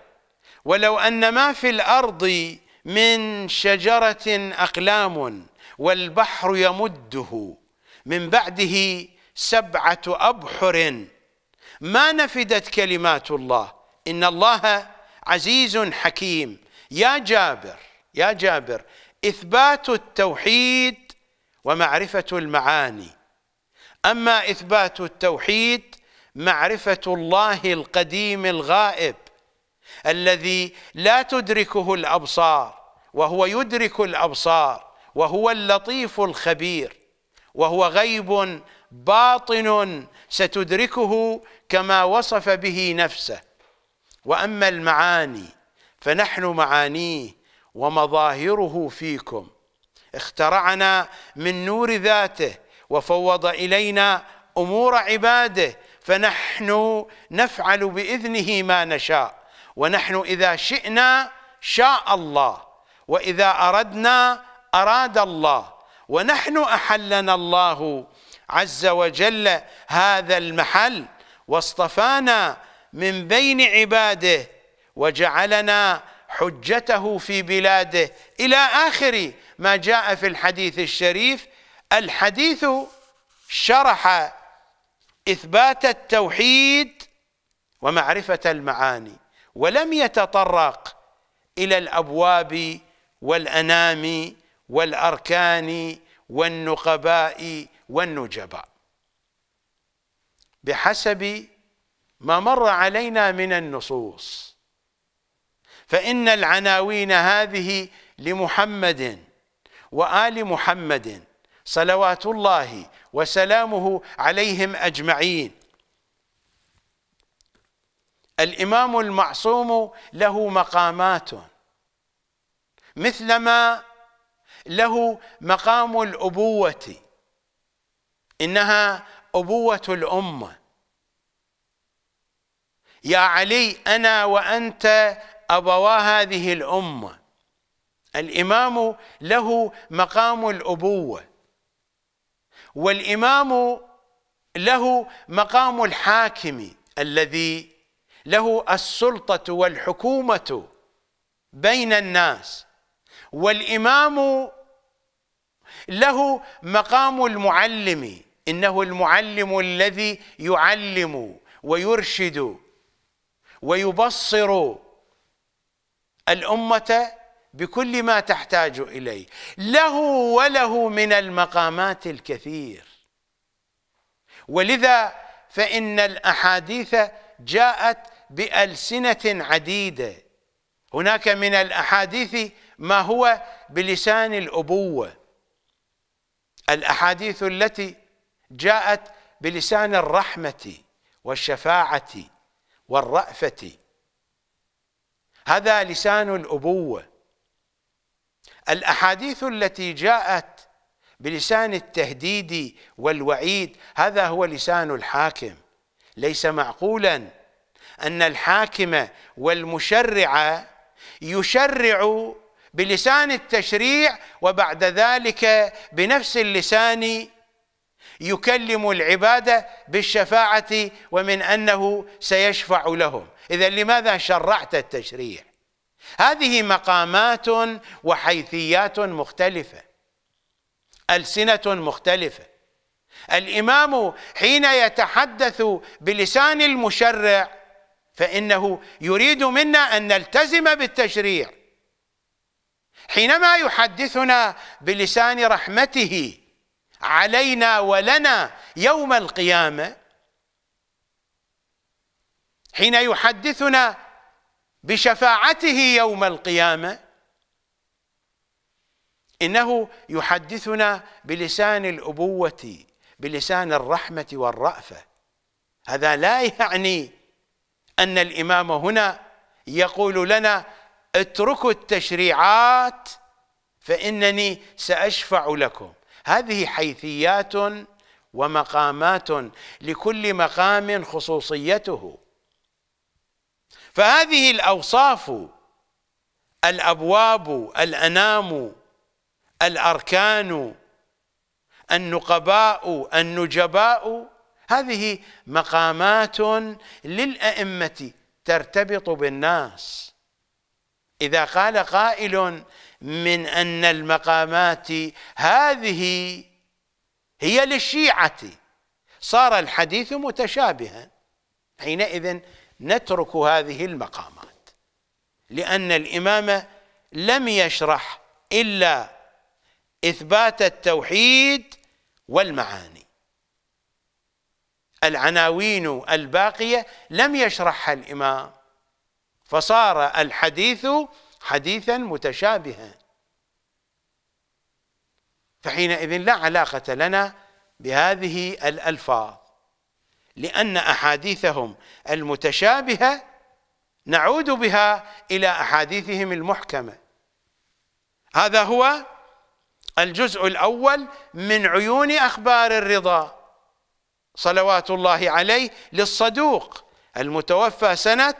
ولو أن ما في الأرض من شجرة أقلام والبحر يمده من بعده سبعة أبحر ما نفدت كلمات الله إن الله عزيز حكيم يا جابر يا جابر إثبات التوحيد ومعرفة المعاني أما إثبات التوحيد معرفة الله القديم الغائب الذي لا تدركه الابصار وهو يدرك الابصار وهو اللطيف الخبير وهو غيب باطن ستدركه كما وصف به نفسه واما المعاني فنحن معانيه ومظاهره فيكم اخترعنا من نور ذاته وفوض الينا امور عباده فنحن نفعل باذنه ما نشاء ونحن إذا شئنا شاء الله وإذا أردنا أراد الله ونحن أحلنا الله عز وجل هذا المحل واصطفانا من بين عباده وجعلنا حجته في بلاده إلى آخر ما جاء في الحديث الشريف الحديث شرح إثبات التوحيد ومعرفة المعاني ولم يتطرق إلى الأبواب والأنام والأركان والنقباء والنجباء بحسب ما مر علينا من النصوص فإن العناوين هذه لمحمد وآل محمد صلوات الله وسلامه عليهم أجمعين الإمام المعصوم له مقامات مثلما له مقام الأبوة إنها أبوة الأمة يا علي أنا وأنت أبوا هذه الأمة الإمام له مقام الأبوة والإمام له مقام الحاكم الذي له السلطه والحكومه بين الناس والامام له مقام المعلم انه المعلم الذي يعلم ويرشد ويبصر الامه بكل ما تحتاج اليه له وله من المقامات الكثير ولذا فان الاحاديث جاءت بألسنة عديدة هناك من الأحاديث ما هو بلسان الأبوة الأحاديث التي جاءت بلسان الرحمة والشفاعة والرأفة هذا لسان الأبوة الأحاديث التي جاءت بلسان التهديد والوعيد هذا هو لسان الحاكم ليس معقولا أن الحاكم والمشرع يشرع بلسان التشريع وبعد ذلك بنفس اللسان يكلم العبادة بالشفاعة ومن أنه سيشفع لهم إذا لماذا شرعت التشريع هذه مقامات وحيثيات مختلفة ألسنة مختلفة الامام حين يتحدث بلسان المشرع فانه يريد منا ان نلتزم بالتشريع حينما يحدثنا بلسان رحمته علينا ولنا يوم القيامه حين يحدثنا بشفاعته يوم القيامه انه يحدثنا بلسان الابوه بلسان الرحمة والرأفة هذا لا يعني أن الإمام هنا يقول لنا اتركوا التشريعات فإنني سأشفع لكم هذه حيثيات ومقامات لكل مقام خصوصيته فهذه الأوصاف الأبواب الأنام الأركان النقباء النجباء هذه مقامات للأئمة ترتبط بالناس إذا قال قائل من أن المقامات هذه هي للشيعة صار الحديث متشابها حينئذ نترك هذه المقامات لأن الإمام لم يشرح إلا إثبات التوحيد والمعاني العناوين الباقية لم يشرحها الإمام فصار الحديث حديثا متشابها فحينئذ لا علاقة لنا بهذه الألفاظ لأن أحاديثهم المتشابهة نعود بها إلى أحاديثهم المحكمة هذا هو الجزء الأول من عيون أخبار الرضا صلوات الله عليه للصدوق المتوفى سنة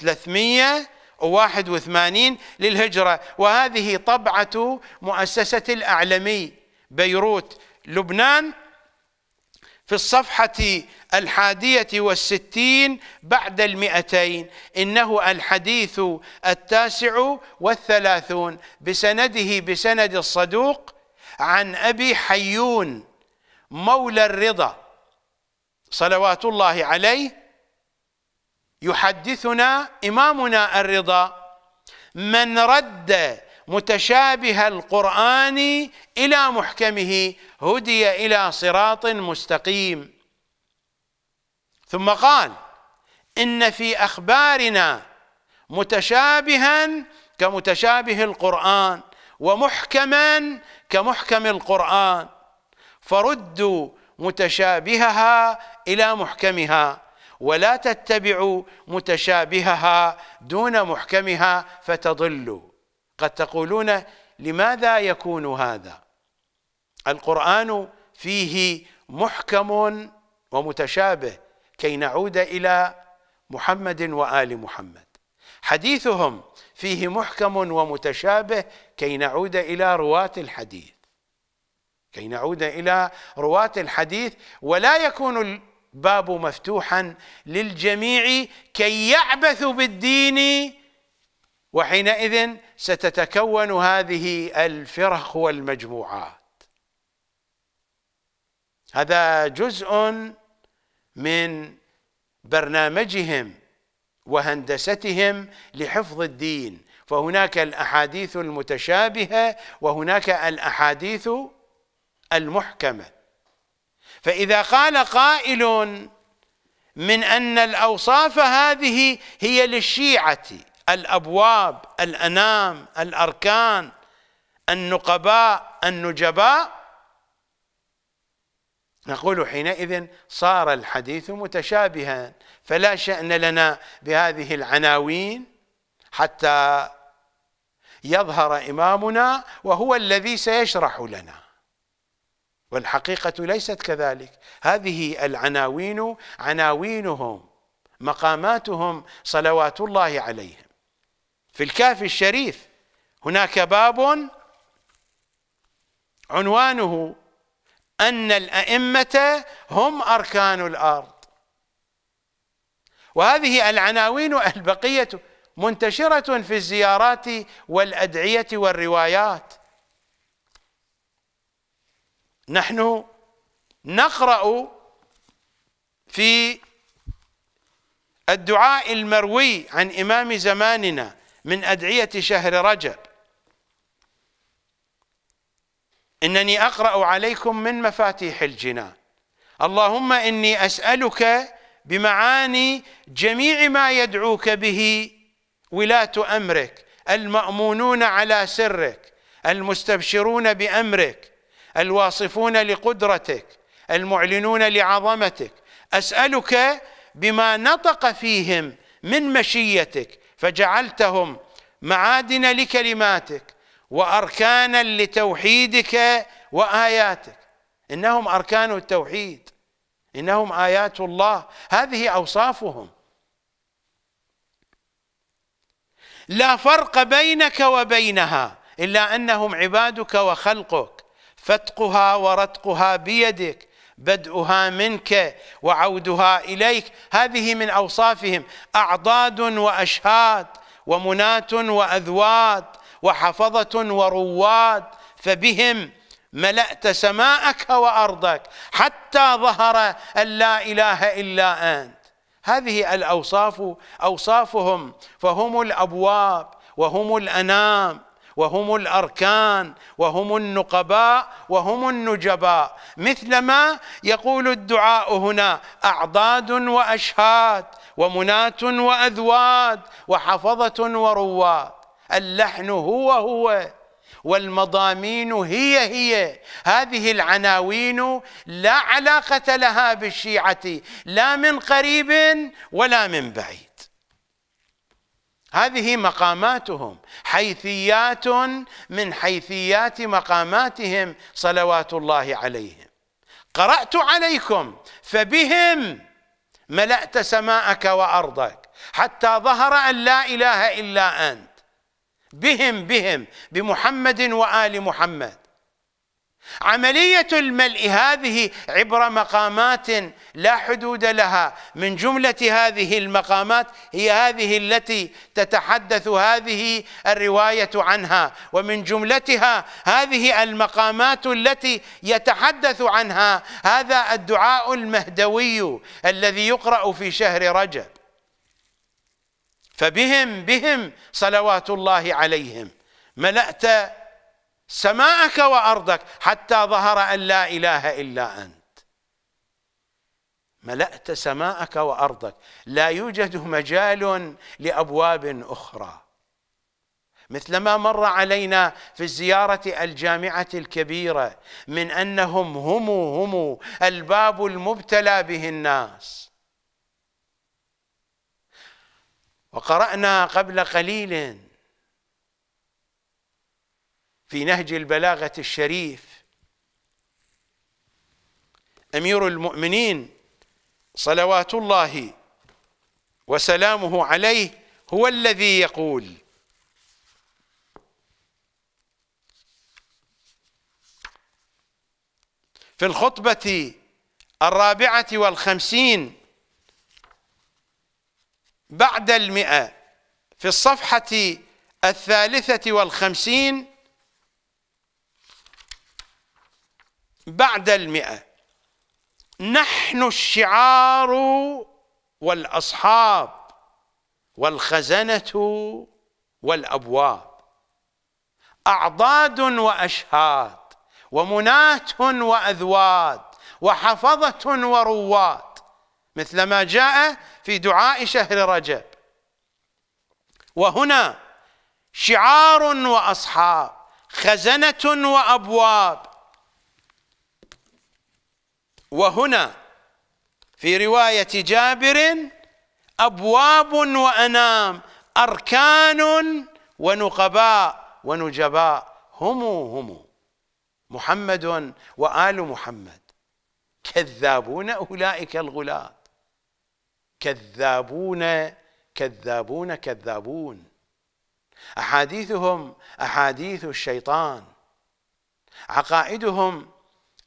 381 للهجرة وهذه طبعة مؤسسة الأعلمي بيروت لبنان في الصفحة الحادية والستين بعد المئتين إنه الحديث التاسع والثلاثون بسنده بسند الصدوق عن أبي حيون مولى الرضا صلوات الله عليه يحدثنا إمامنا الرضا من رد متشابه القرآن إلى محكمه هدي إلى صراط مستقيم ثم قال إن في أخبارنا متشابها كمتشابه القرآن ومحكما كمحكم القرآن فردوا متشابهها إلى محكمها ولا تتبعوا متشابهها دون محكمها فتضلوا قد تقولون لماذا يكون هذا القرآن فيه محكم ومتشابه كي نعود إلى محمد وآل محمد حديثهم فيه محكم ومتشابه كي نعود إلى رواة الحديث كي نعود إلى رواة الحديث ولا يكون الباب مفتوحا للجميع كي يعبثوا بالدين وحينئذ ستتكون هذه الفرق والمجموعات هذا جزء من برنامجهم وهندستهم لحفظ الدين فهناك الاحاديث المتشابهه وهناك الاحاديث المحكمه فاذا قال قائل من ان الاوصاف هذه هي للشيعه الابواب الانام الاركان النقباء النجباء نقول حينئذ صار الحديث متشابها فلا شأن لنا بهذه العناوين حتى يظهر إمامنا وهو الذي سيشرح لنا والحقيقة ليست كذلك هذه العناوين عناوينهم مقاماتهم صلوات الله عليهم في الكهف الشريف هناك باب عنوانه أن الأئمة هم أركان الأرض وهذه العناوين البقية منتشرة في الزيارات والأدعية والروايات نحن نقرأ في الدعاء المروي عن إمام زماننا من أدعية شهر رجب إنني أقرأ عليكم من مفاتيح الجنان اللهم إني أسألك بمعاني جميع ما يدعوك به ولاة أمرك المأمونون على سرك المستبشرون بأمرك الواصفون لقدرتك المعلنون لعظمتك أسألك بما نطق فيهم من مشيتك فجعلتهم معادن لكلماتك واركانا لتوحيدك واياتك انهم اركان التوحيد انهم ايات الله هذه اوصافهم لا فرق بينك وبينها الا انهم عبادك وخلقك فتقها ورتقها بيدك بدؤها منك وعودها اليك هذه من اوصافهم اعضاد واشهاد ومناة واذواد وحفظة ورواد فبهم ملأت سماءك وارضك حتى ظهر ان لا اله الا انت هذه الاوصاف اوصافهم فهم الابواب وهم الانام وهم الاركان وهم النقباء وهم النجباء مثلما يقول الدعاء هنا اعضاد واشهاد ومناة واذواد وحفظة ورواد اللحن هو هو والمضامين هي هي هذه العناوين لا علاقة لها بالشيعة لا من قريب ولا من بعيد هذه مقاماتهم حيثيات من حيثيات مقاماتهم صلوات الله عليهم قرأت عليكم فبهم ملأت سماءك وأرضك حتى ظهر أن لا إله إلا أنت بهم بهم بمحمد وآل محمد عملية الملء هذه عبر مقامات لا حدود لها من جملة هذه المقامات هي هذه التي تتحدث هذه الرواية عنها ومن جملتها هذه المقامات التي يتحدث عنها هذا الدعاء المهدوي الذي يقرأ في شهر رجب فبهم بهم صلوات الله عليهم ملأت سماءك وارضك حتى ظهر ان لا اله الا انت ملأت سماءك وارضك لا يوجد مجال لابواب اخرى مثلما مر علينا في الزيارة الجامعة الكبيرة من أنهم هم هم الباب المبتلى به الناس وقرأنا قبل قليل في نهج البلاغة الشريف أمير المؤمنين صلوات الله وسلامه عليه هو الذي يقول في الخطبة الرابعة والخمسين بعد المئة في الصفحة الثالثة والخمسين بعد المئة نحن الشعار والأصحاب والخزنة والأبواب أعضاد وأشهاد ومناة وأذواد وحفظة ورواد مثل ما جاء في دعاء شهر رجب وهنا شعار وأصحاب خزنة وأبواب وهنا في رواية جابر أبواب وأنام أركان ونقباء ونجباء هم هم محمد وآل محمد كذابون أولئك الغلاة كذابون كذابون كذابون أحاديثهم أحاديث الشيطان عقائدهم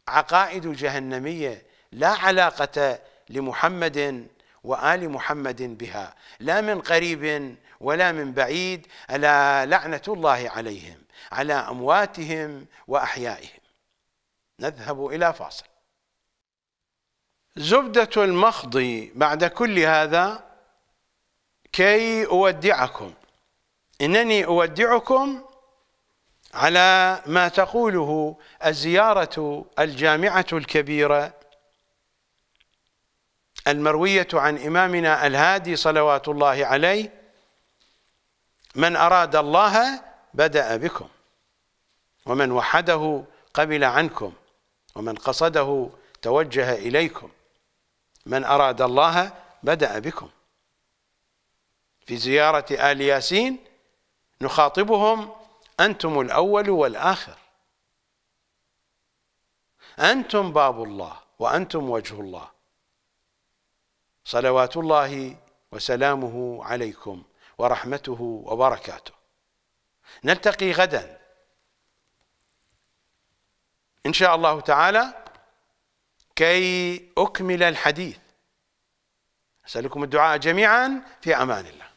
عقائد جهنمية لا علاقة لمحمد وآل محمد بها لا من قريب ولا من بعيد ألا لعنة الله عليهم على أمواتهم وأحيائهم نذهب إلى فاصل زبدة المخض بعد كل هذا كي أودعكم إنني أودعكم على ما تقوله الزيارة الجامعة الكبيرة المروية عن إمامنا الهادي صلوات الله عليه من أراد الله بدأ بكم ومن وحده قبل عنكم ومن قصده توجه إليكم من أراد الله بدأ بكم في زيارة آل ياسين نخاطبهم أنتم الأول والآخر أنتم باب الله وأنتم وجه الله صلوات الله وسلامه عليكم ورحمته وبركاته نلتقي غدا إن شاء الله تعالى كي أكمل الحديث أسألكم الدعاء جميعا في أمان الله